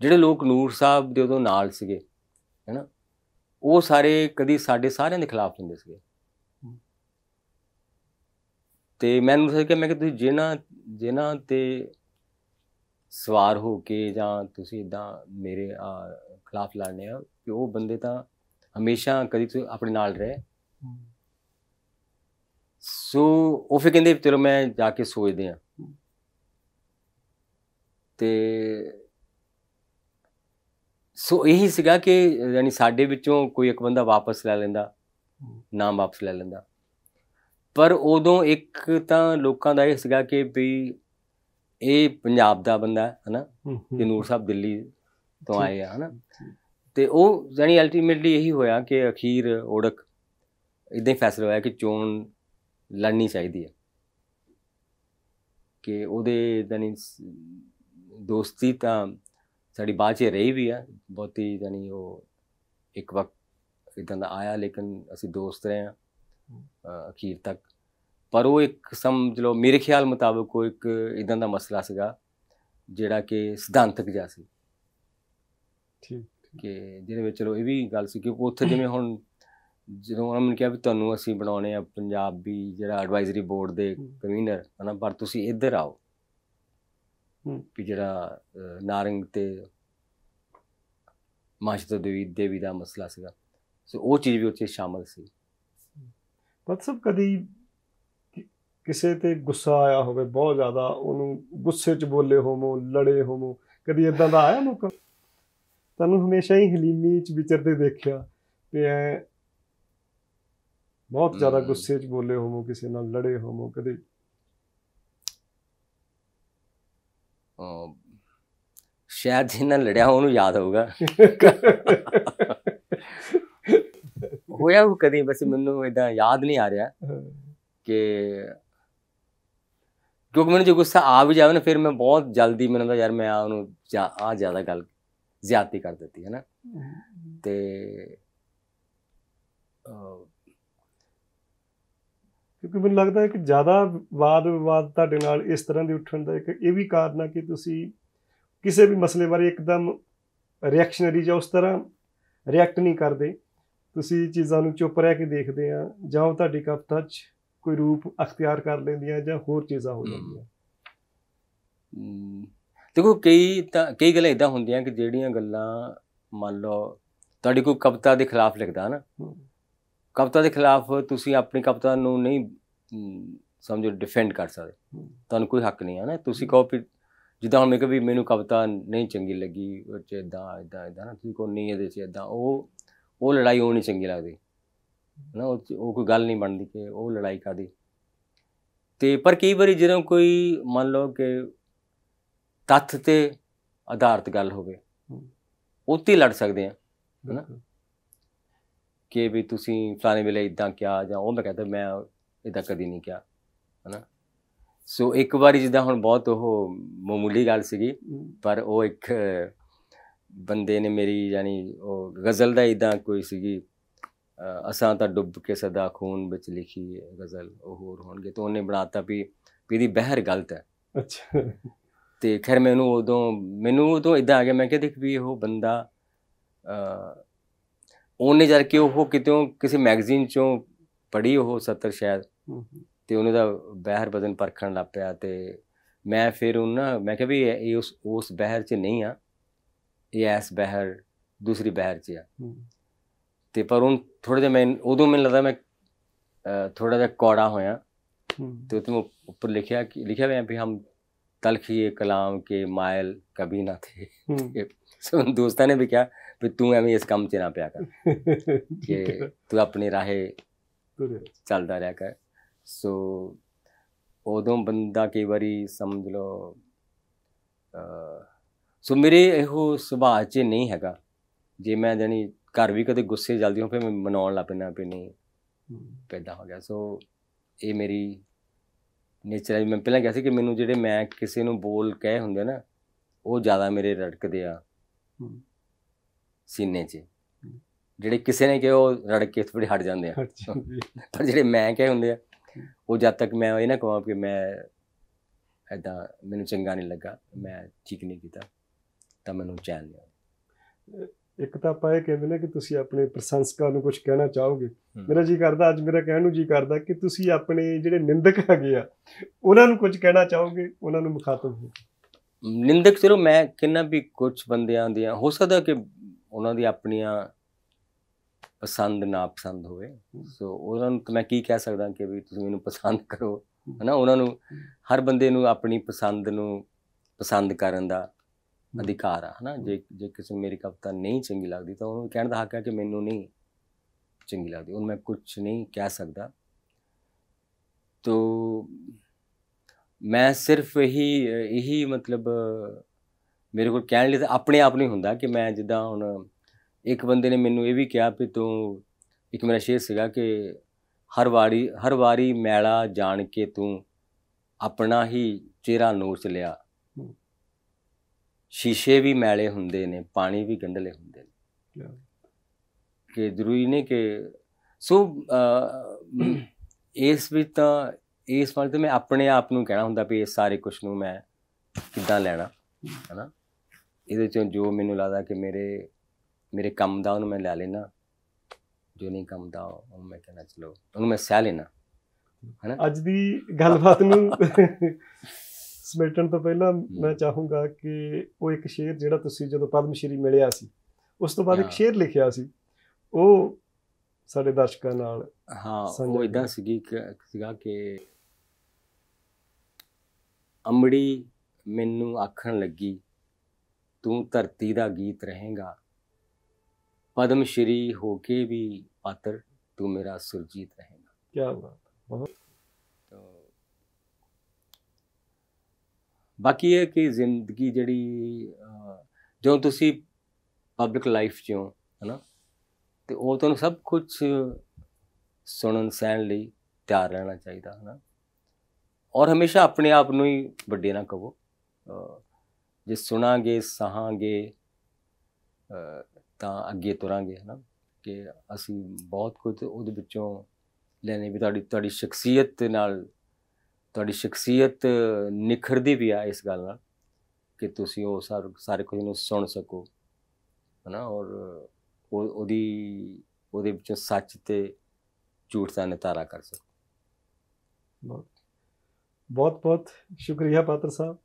ਜਿਹੜੇ ਲੋਕ ਨੂਰ ਸਾਹਿਬ ਦੇ ਉਦੋਂ ਨਾਲ ਸੀਗੇ ਉਹ ਸਾਰੇ ਕਦੀ ਸਾਡੇ ਸਾਰਿਆਂ ਦੇ ਖਿਲਾਫ ਹੁੰਦੇ ਸੀਗੇ ਤੇ ਮੈਨੂੰ ਸੋਚ ਕਿ ਮੈਂ ਕਿ ਤੁਸੀਂ ਜਿਨ੍ਹਾਂ ਜਿਨ੍ਹਾਂ ਤੇ ਸਵਾਰ ਹੋ ਕੇ ਜਾਂ ਤੁਸੀਂ ਇਦਾਂ ਮੇਰੇ ਖਿਲਾਫ ਲੜਨੇ ਆ ਕਿ ਉਹ ਬੰਦੇ ਤਾਂ ਹਮੇਸ਼ਾ ਕਦੀ ਤੁਸੀਂ ਆਪਣੇ ਨਾਲ ਰਹੇ ਸੋ ਉਹ ਫੇ ਕਹਿੰਦੇ ਚਲੋ ਮੈਂ ਜਾ ਕੇ ਸੋਚਦੇ ਆ ਤੇ ਸੋ ਇਹੀ ਸੀਗਾ ਕਿ ਯਾਨੀ ਸਾਡੇ ਵਿੱਚੋਂ ਕੋਈ ਇੱਕ ਬੰਦਾ ਵਾਪਸ ਲੈ ਲੈਂਦਾ ਨਾਮ ਵਾਪਸ ਲੈ ਲੈਂਦਾ ਪਰ ਉਦੋਂ ਇੱਕ ਤਾਂ ਲੋਕਾਂ ਦਾ ਇਹ ਸੀਗਾ ਕਿ ਵੀ ਇਹ ਪੰਜਾਬ ਦਾ ਬੰਦਾ ਹੈ ਹਨਾ ਤੇ ਨੂਰ ਸਾਹਿਬ ਦਿੱਲੀ ਤੋਂ ਆਏ ਆ ਹਨਾ ਤੇ ਉਹ ਯਾਨੀ ਅਲਟੀਮੇਟਲੀ ਇਹੀ ਹੋਇਆ ਕਿ ਅਖੀਰ ਓੜਕ ਇਦਾਂ ਹੀ ਫੈਸਲਾ ਹੋਇਆ ਕਿ ਚੋਣ ਲੜਨੀ ਚਾਹੀਦੀ ਹੈ ਕਿ ਉਹਦੇ ਯਾਨੀ ਦੋਸਤੀ ਤਾਂ ਸਾਡੀ ਬਾਅਦ 'ਚ ਰਹੀ ਵੀ ਆ ਬਹੁਤੀ ਯਾਨੀ ਉਹ ਇੱਕ ਵਕਤ ਇਦਾਂ ਦਾ ਆਇਆ ਲੇਕਿਨ ਅਸੀਂ ਦੋਸਤ ਰਹੇ ਆ ਅਖੀਰ ਤੱਕ ਪਰ ਉਹ ਇੱਕ ਸਮਝ ਲਓ ਮੇਰੇ ਖਿਆਲ ਮੁਤਾਬਕ ਉਹ ਇੱਕ ਇਦਾਂ ਦਾ ਮਸਲਾ ਸੀਗਾ ਜਿਹੜਾ ਕਿ ਸਿਧਾਂਤਕ ਜਿਹਾ ਸੀ ਠੀਕ ਕਿ ਜਿਹਦੇ ਵਿੱਚ ਚਲੋ ਇਹ ਵੀ ਗੱਲ ਸੀ ਕਿ ਉੱਥੇ ਜਿਵੇਂ ਹੁਣ ਜਦੋਂ ਉਹਨਾਂ ਨੇ ਕਿਹਾ ਵੀ ਤੁਹਾਨੂੰ ਅਸੀਂ ਬਣਾਉਣੇ ਆ ਪੰਜਾਬੀ ਜਿਹੜਾ ਐਡਵਾਈਜ਼ਰੀ ਬੋਰਡ ਦੇ ਕਨਵੀਨਰ ਹਨਾ ਪਰ ਤੁਸੀਂ ਇੱਧਰ ਆਓ ਵੀ ਜਿਹੜਾ ਨਾਰੰਗ ਤੇ ਮਾਸ਼ਤਾ ਦੇਵੀ ਦੇਵੀ ਦਾ ਮਸਲਾ ਸੀਗਾ ਸੋ ਉਹ ਚੀਜ਼ ਵੀ ਉੱਥੇ ਸ਼ਾਮਲ ਸੀ ਬਸ ਸਭ ਕਦੀ ਕਿਸੇ ਤੇ ਗੁੱਸਾ ਆਇਆ ਹੋਵੇ ਬਹੁਤ ਜ਼ਿਆਦਾ ਉਹਨੂੰ ਗੁੱਸੇ 'ਚ ਬੋਲੇ ਹੋਵੋ ਲੜੇ ਹੋਵੋ ਕਦੀ ਇਦਾਂ ਦਾ ਆਇਆ ਮੌਕਾ ਤੁਹਾਨੂੰ ਹਮੇਸ਼ਾ ਹੀ ਹਲੀਮੀ 'ਚ ਵਿਚਰਦੇ ਦੇਖਿਆ ਤੇ ਐ ਬਹੁਤ ਜ਼ਿਆਦਾ ਗੁੱਸੇ 'ਚ ਬੋਲੇ ਹੋਵੋ ਕਿਸੇ ਨਾਲ ਲੜੇ ਹੋਵੋ ਕਦੀ ਸ਼ਾਇਦ ਜਿੰਨਾ ਲੜਿਆ ਉਹਨੂੰ ਯਾਦ ਹੋਊਗਾ ਹੋਇਆ ਉਹ ਕਦੀ ਬਸ ਮੈਨੂੰ ਇਦਾਂ ਯਾਦ ਨਹੀਂ ਆ ਰਿਹਾ ਕਿ ਕਿਉਂਕਿ ਮੈਨੂੰ ਜੇ ਗੁੱਸਾ ਆ ਵੀ ਜਾਵੇ ਨਾ ਫਿਰ ਮੈਂ ਬਹੁਤ ਜਲਦੀ ਮੈਨੂੰ ਤਾਂ ਯਾਰ ਮੈਂ ਆ ਉਹਨੂੰ ਆ ਜ਼ਿਆਦਾ ਗੱਲ ਜ਼ਿਆਦਤੀ ਕਰ ਦਿੱਤੀ ਹੈ ਨਾ ਤੇ ਕਿਉਂਕਿ ਮੈਨੂੰ ਲੱਗਦਾ ਹੈ ਕਿ ਜ਼ਿਆਦਾ ਵਾਦ ਵਿਵਾਦ ਤੁਹਾਡੇ ਨਾਲ ਇਸ ਤਰ੍ਹਾਂ ਦੇ ਉੱਠਣ ਦਾ ਇੱਕ ਇਹ ਵੀ ਕਾਰਨ ਹੈ ਕਿ ਤੁਸੀਂ ਕਿਸੇ ਵੀ ਮਸਲੇ ਬਾਰੇ ਇੱਕਦਮ ਰਿਐਕਸ਼ਨਰੀ ਜਾਂ ਉਸ ਤਰ੍ਹਾਂ ਰਿਐਕਟ ਨਹੀਂ ਕਰਦੇ ਤੁਸੀਂ ਚੀਜ਼ਾਂ ਨੂੰ ਚੁੱਪ ਰਹਿ ਕੇ ਦੇਖਦੇ ਆ ਜਾਂ ਤੁਹਾਡੀ ਕਵਿਤਾ 'ਚ ਕੋਈ ਰੂਪ ਅਖਤਿਆਰ ਕਰ ਲੈਂਦੀਆਂ ਜਾਂ ਹੋਰ ਚੀਜ਼ਾਂ ਹੋ ਜਾਂਦੀਆਂ ਦੇਖੋ ਕਈ ਤਾਂ ਕਈ ਗੱਲਾਂ ਇਦਾਂ ਹੁੰਦੀਆਂ ਕਿ ਜਿਹੜੀਆਂ ਗੱਲਾਂ ਮੰਨ ਲਓ ਤੁਹਾਡੀ ਕੋਈ ਕਵਿਤਾ ਦੇ ਖਿਲਾਫ ਲਿਖਦਾ ਨਾ ਕਪਤਾਨ ਦੇ ਖਿਲਾਫ ਤੁਸੀਂ ਆਪਣੀ ਕਪਤਾਨ ਨੂੰ ਨਹੀਂ ਸਮਝੋ ਡਿਫੈਂਡ ਕਰ ਸਕਦੇ ਤੁਹਾਨੂੰ ਕੋਈ ਹੱਕ ਨਹੀਂ ਹੈ ਨਾ ਤੁਸੀਂ ਕਹੋ ਵੀ ਜਿੱਦਾਂ ਹੁਣ ਮੈਂ ਕਹਿੰਦਾ ਵੀ ਮੈਨੂੰ ਕਪਤਾਨ ਨਹੀਂ ਚੰਗੀ ਲੱਗੀ ਉਹ ਚ ਇਦਾਂ ਇਦਾਂ ਇਦਾਂ ਨਾ ਤੁਸੀਂ ਕੋ ਨਹੀਂ ਇਹਦੇ ਚ ਇਦਾਂ ਉਹ ਉਹ ਲੜਾਈ ਹੋਣੀ ਚੰਗੀ ਲੱਗਦੀ ਨਾ ਉਹ ਕੋਈ ਗੱਲ ਨਹੀਂ ਬਣਦੀ ਕਿ ਉਹ ਲੜਾਈ ਕਰਦੀ ਤੇ ਪਰ ਕਈ ਵਾਰੀ ਜਦੋਂ ਕੋਈ ਮੰਨ ਲਓ ਕਿ ਤੱਥ ਤੇ ਆਧਾਰਿਤ ਗੱਲ ਹੋਵੇ ਉੱਤੇ ਲੜ ਸਕਦੇ ਆ ਹੈਨਾ ਕਿ ਵੀ ਤੁਸੀਂ ਫਲਾਣੇ ਵੇਲੇ ਇਦਾਂ ਕਿਹਾ ਜਾਂ ਉਹ ਮੈਂ ਕਹਿੰਦਾ ਮੈਂ ਇਦਾਂ ਕਦੀ ਨਹੀਂ ਕਿਹਾ ਹਨਾ ਸੋ ਇੱਕ ਵਾਰੀ ਜਿੱਦਾਂ ਹੁਣ ਬਹੁਤ ਉਹ ਮਾਮੂਲੀ ਗੱਲ ਸੀਗੀ ਪਰ ਉਹ ਇੱਕ ਬੰਦੇ ਨੇ ਮੇਰੀ ਯਾਨੀ ਉਹ ਗਜ਼ਲ ਦਾ ਇਦਾਂ ਕੋਈ ਸੀਗੀ ਅਸਾਂ ਤਾਂ ਡੁੱਬ ਕੇ ਸਦਾ ਖੂਨ ਵਿੱਚ ਲਿਖੀ ਗਜ਼ਲ ਉਹ ਹੋਰ ਹੋਣਗੇ ਤਾਂ ਉਹਨੇ ਬਣਾਤਾ ਵੀ ਪੀਦੀ ਬਹਿਰ ਗਲਤ ਹੈ ਅੱਛਾ ਤੇ ਖੈਰ ਮੈਨੂੰ ਉਦੋਂ ਮੈਨੂੰ ਉਦੋਂ ਇਦਾਂ ਆ ਗਿਆ ਮੈਂ ਕਿਹਾ ਦੇਖ ਵੀ ਉਹ ਬੰਦਾ ਉਹਨੇ ਜਦ ਕਿ ਉਹ ਕਿਤੇੋਂ ਕਿਸੇ ਮੈਗਜ਼ੀਨ ਚੋਂ ਪੜ੍ਹੀ ਉਹ 70 ਸ਼ਾਇਦ ਤੇ ਉਹਨੇ ਦਾ ਬਹਿਰ ਬਦਨ ਪਰਖਣ ਲੱਗ ਪਿਆ ਤੇ ਮੈਂ ਫਿਰ ਉਹ ਨਾ ਮੈਂ ਕਿਹਾ ਵੀ ਇਹ ਉਸ ਉਸ ਬਹਿਰ 'ਚ ਨਹੀਂ ਆ ਇਹ ਐਸ ਬਹਿਰ ਦੂਸਰੀ ਬਹਿਰ 'ਚ ਆ ਤੇ ਪਰ ਉਹ ਥੋੜੇ ਜਿਹਾ ਮੈਂ ਉਦੋਂ ਮੈਨੂੰ ਲੱਗਾ ਮੈਂ ਥੋੜਾ ਜਿਹਾ ਕੌੜਾ ਹੋਇਆ ਤੇ ਉੱਤੇ ਉੱਪਰ ਲਿਖਿਆ ਕਿ ਲਿਖਿਆ ਹੋਇਆ ਵੀ ਹਮ ਤਲਖੀ ਕਲਾਮ ਕੇ ਮਾਇਲ ਕਭੀ ਨਾ ਥੇ ਸੋ ਦੋਸਤਾਂ ਨੇ ਵੀ ਕਿਹਾ ਵੀ ਤੂੰ ਐਵੇਂ ਇਸ ਕੰਮ 'ਚ ਨਾ ਪਿਆ ਕਰ ਕਿ ਤੂੰ ਆਪਣੀ ਰਾਹੇ ਚੱਲਦਾ ਰਿਹਾ ਕਰ ਸੋ ਉਦੋਂ ਬੰਦਾ ਕਈ ਵਾਰੀ ਸਮਝ ਲਓ ਸੋ ਮੇਰੇ ਇਹੋ ਸੁਭਾਅ 'ਚ ਨਹੀਂ ਹੈਗਾ ਜੇ ਮੈਂ ਜਾਨੀ ਘਰ ਵੀ ਕਦੇ ਗੁੱਸੇ ਜਲਦੀ ਹੋ ਫਿਰ ਮੈਂ ਮਨਾਉਣ ਲੱਗ ਪੈਣਾ ਨਹੀਂ ਪੈਦਾ ਹੋ ਗਿਆ ਸੋ ਇਹ ਮੇਰੀ ਨੇਚਰ ਮੈਂ ਪਹਿਲਾਂ ਕਿਹਾ ਸੀ ਕਿ ਮੈਨੂੰ ਜਿਹੜੇ ਮੈਂ ਕਿਸੇ ਨੂੰ ਬੋਲ ਕਹੇ ਹੁੰਦੇ ਨਾ ਉਹ ਜ਼ਿਆਦਾ ਮੇਰੇ ਰੜਕਦੇ ਆ ਸੀਨੇ 'ਚ ਜਿਹੜੇ ਕਿਸੇ ਨੇ ਕਿਹਾ ਉਹ ਰੜਕ ਕੇ ਥੋੜੀ ਹਟ ਜਾਂਦੇ ਆ ਪਰ ਜਿਹੜੇ ਮੈਂ ਕਹੇ ਹੁੰਦੇ ਆ ਉਹ ਜਦ ਤੱਕ ਮੈਂ ਇਹ ਨਾ ਕਹਾਂ ਕਿ ਮੈਂ ਐਦਾਂ ਮੈਨੂੰ ਚੰਗਾ ਨਹੀਂ ਲੱਗਾ ਮੈਂ ਠੀਕ ਨਹੀਂ ਕੀਤਾ ਤਾਂ ਮੈਨੂੰ ਚੈਨ ਨਹੀਂ ਇੱਕ ਤਾਂ ਆਪਾਂ ਇਹ ਕਹਿੰਦੇ ਨੇ ਕਿ ਤੁਸੀਂ ਆਪਣੇ ਪ੍ਰਸ਼ੰਸਕਾਂ ਨੂੰ ਕੁਝ ਕਹਿਣਾ ਚਾਹੋਗੇ ਮੇਰਾ ਜੀ ਕਰਦਾ ਅੱਜ ਮੇਰਾ ਕਹਿਣ ਨੂੰ ਜੀ ਕਰਦਾ ਕਿ ਤੁਸੀਂ ਆਪਣੇ ਜਿਹੜੇ ਨਿੰਦਕ ਹੈਗੇ ਆ ਉਹਨਾਂ ਨੂੰ ਕੁਝ ਕਹਿਣਾ ਚਾਹੋਗੇ ਉਹਨਾਂ ਨੂੰ ਮੁਖਾਤਬ ਹੋ ਨਿੰਦਕ ਚਲੋ ਮੈਂ ਕਿੰਨਾ ਵੀ ਕੁਝ ਬੰਦਿਆਂ ਦੀਆਂ ਹੋ ਸਕਦਾ ਕਿ ਉਹਨਾਂ ਦੀ ਆਪਣੀਆਂ ਪਸੰਦ ਨਾ ਪਸੰਦ ਹੋਵੇ ਸੋ ਉਹਨਾਂ ਨੂੰ ਮੈਂ ਕੀ ਕਹਿ ਸਕਦਾ ਕਿ ਵੀ ਤੁਸੀਂ ਮੈਨੂੰ ਪਸੰਦ ਕਰੋ ਹਨਾ ਉਹਨਾਂ ਨੂੰ ਹਰ ਬੰਦੇ ਨੂੰ ਆਪਣੀ ਪਸੰਦ ਨੂੰ ਪਸੰਦ ਕਰਨ ਦਾ ਅਧਿਕਾਰ ਆ ਹਨਾ ਜੇ ਜੇ ਕਿਸੇ ਮੇਰੀ ਕਵਿਤਾ ਨਹੀਂ ਚੰਗੀ ਲੱਗਦੀ ਤਾਂ ਉਹਨੂੰ ਕਹਿਣ ਦਾ ਹੱਕ ਹੈ ਕਿ ਮੈਨੂੰ ਨਹੀਂ ਚੰਗੀ ਲੱਗਦੀ ਉਹਨੂੰ ਮੈਂ ਕੁਝ ਨਹੀਂ ਕਹਿ ਸਕਦਾ ਤੋ ਮੈਂ ਸਿਰਫ ਇਹੀ ਇਹੀ ਮਤਲਬ ਮੇਰੇ ਕੋਲ ਕਹਿਣ ਲਈ ਆਪਣੇ ਆਪ ਨਹੀਂ ਹੁੰਦਾ ਕਿ ਮੈਂ ਜਿੱਦਾਂ ਹੁਣ ਇੱਕ ਬੰਦੇ ਨੇ ਮੈਨੂੰ ਇਹ ਵੀ ਕਿਹਾ ਕਿ ਤੂੰ ਇੱਕ ਮੇਰਾ ਸ਼ੇਰ ਸੀਗਾ ਕਿ ਹਰ ਵਾਰੀ ਹਰ ਵਾਰੀ ਮੈਲਾ ਜਾਣ ਕੇ ਤੂੰ ਆਪਣਾ ਹੀ ਚਿਹਰਾ ਨੋਚ ਲਿਆ ਸ਼ੀਸ਼ੇ ਵੀ ਮੈਲੇ ਹੁੰਦੇ ਨੇ ਪਾਣੀ ਵੀ ਗੰਦਲੇ ਹੁੰਦੇ ਨੇ ਕਿ ਜ਼ਰੂਰੀ ਨਹੀਂ ਕਿ ਸੋ ਇਸ ਵਿੱਚ ਤਾਂ ਇਸ ਵਾਰ ਤੇ ਮੈਂ ਆਪਣੇ ਆਪ ਨੂੰ ਕਹਿਣਾ ਹੁੰਦਾ ਵੀ ਇਹ ਸਾਰੇ ਕੁਝ ਨੂੰ ਮੈਂ ਕਿੱਦਾਂ ਲੈਣਾ ਹੈਨਾ ਇਹਦੇ ਚੋਂ ਜੋ ਮੈਨੂੰ ਲੱਗਦਾ ਕਿ ਮੇਰੇ ਮੇਰੇ ਕੰਮ ਦਾ ਉਹਨੂੰ ਮੈਂ ਲੈ ਲੈਣਾ ਜੋ ਨਹੀਂ ਕੰਮ ਦਾ ਉਹਨੂੰ ਮੈਂ ਕਹਿਣਾ ਚਲੋ ਉਹਨੂੰ ਮੈਂ ਸਹਿ ਲੈਣਾ ਹੈਨਾ ਅੱਜ ਦੀ ਗੱਲਬਾਤ ਨੂੰ ਸਮੇਟਣ ਤੋਂ ਪਹਿਲਾਂ ਮੈਂ ਚਾਹੂੰਗਾ ਕਿ ਉਹ ਇੱਕ ਸ਼ੇਰ ਜਿਹੜਾ ਤੁਸੀਂ ਜਦੋਂ ਪਦਮ ਸ਼੍ਰੀ ਮਿਲਿਆ ਸੀ ਉਸ ਤੋਂ ਬਾਅਦ ਇੱਕ ਸ਼ੇਰ ਲਿਖਿਆ ਸੀ ਉਹ ਸਾਡੇ ਦਰਸ਼ਕਾਂ ਨਾਲ ਹਾਂ ਉਹ ਇਦਾਂ ਸੀਗੀ ਸੀਗਾ ਕਿ ਅੰਮੜੀ ਮੈਨੂੰ ਆਖਣ ਲੱਗੀ ਤੂੰ ਧਰਤੀ ਦਾ ਗੀਤ ਰਹੇਗਾ ਪਦਮ ਸ਼੍ਰੀ ਹੋ ਕੇ ਵੀ ਪਾਤਰ ਤੂੰ ਮੇਰਾ ਸੁਰਜੀਤ ਰਹੇਗਾ ਕੀ ਬਾਤ ਬਹੁਤ ਬਾਕੀ ਇਹ ਕਿ ਜ਼ਿੰਦਗੀ ਜਿਹੜੀ ਜਦੋਂ ਤੁਸੀਂ ਪਬਲਿਕ ਲਾਈਫ 'ਚ ਹੋ ਹਨਾ ਤੇ ਉਹ ਤੁਹਾਨੂੰ ਸਭ ਕੁਝ ਸੁਣਨ ਸਹਿਣ ਲਈ ਤਿਆਰ ਰਹਿਣਾ ਚਾਹੀਦਾ ਹਨਾ ਔਰ ਹਮੇਸ਼ਾ ਆਪਣੇ ਆਪ ਨੂੰ ਹੀ ਵੱਡੇ ਨਾ ਕਹੋ ਜੇ ਸੁਣਾਗੇ ਸਹਾਂਗੇ ਤਾਂ ਅੱਗੇ ਤੁਰਾਂਗੇ ਹਨਾ ਕਿ ਅਸੀਂ ਬਹੁਤ ਕੁਝ ਉਹਦੇ ਵਿੱਚੋਂ ਲੈਣੇ ਵੀ ਤੁਹਾਡੀ ਤੁਹਾਡੀ ਸ਼ਖਸੀਅਤ ਦੇ ਨਾਲ ਤੁਹਾਡੀ ਸ਼ਖਸੀਅਤ ਨਿਖਰਦੀ ਵੀ ਆ ਇਸ ਗੱਲ ਨਾਲ ਕਿ ਤੁਸੀਂ ਉਹ ਸਾਰੇ ਕੁਝ ਨੂੰ ਸੁਣ ਸਕੋ ਹਨਾ ਔਰ ਉਹਦੀ ਉਹਦੇ ਵਿੱਚ ਸੱਚ ਤੇ ਝੂਠ ਦਾ ਨਿਤਾਰਾ ਕਰ ਸਕੋ ਬਹੁਤ ਬਹੁਤ ਬਹੁਤ ਸ਼ੁਕਰੀਆ ਪਾਤਰ ਸਾਹਿਬ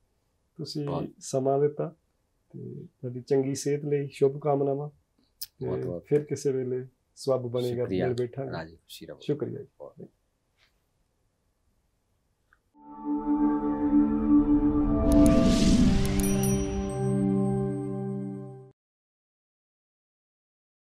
ਤੁਸੀਂ ਸਮਾਂ ਦਿੱਤਾ ਤੇ ਤੁਹਾਡੀ ਚੰਗੀ ਸਿਹਤ ਲਈ ਸ਼ੁਭ ਕਾਮਨਾਵਾਂ ਬਹੁਤ ਬਹੁਤ ਫਿਰ ਕਿਸੇ ਵੇਲੇ ਸਵਾਬ ਬਣੇਗਾ ਮਿਲ ਬੈਠਾਂਗੇ ਸ਼ੁਕਰੀਆ ਜੀ ਬਹੁਤ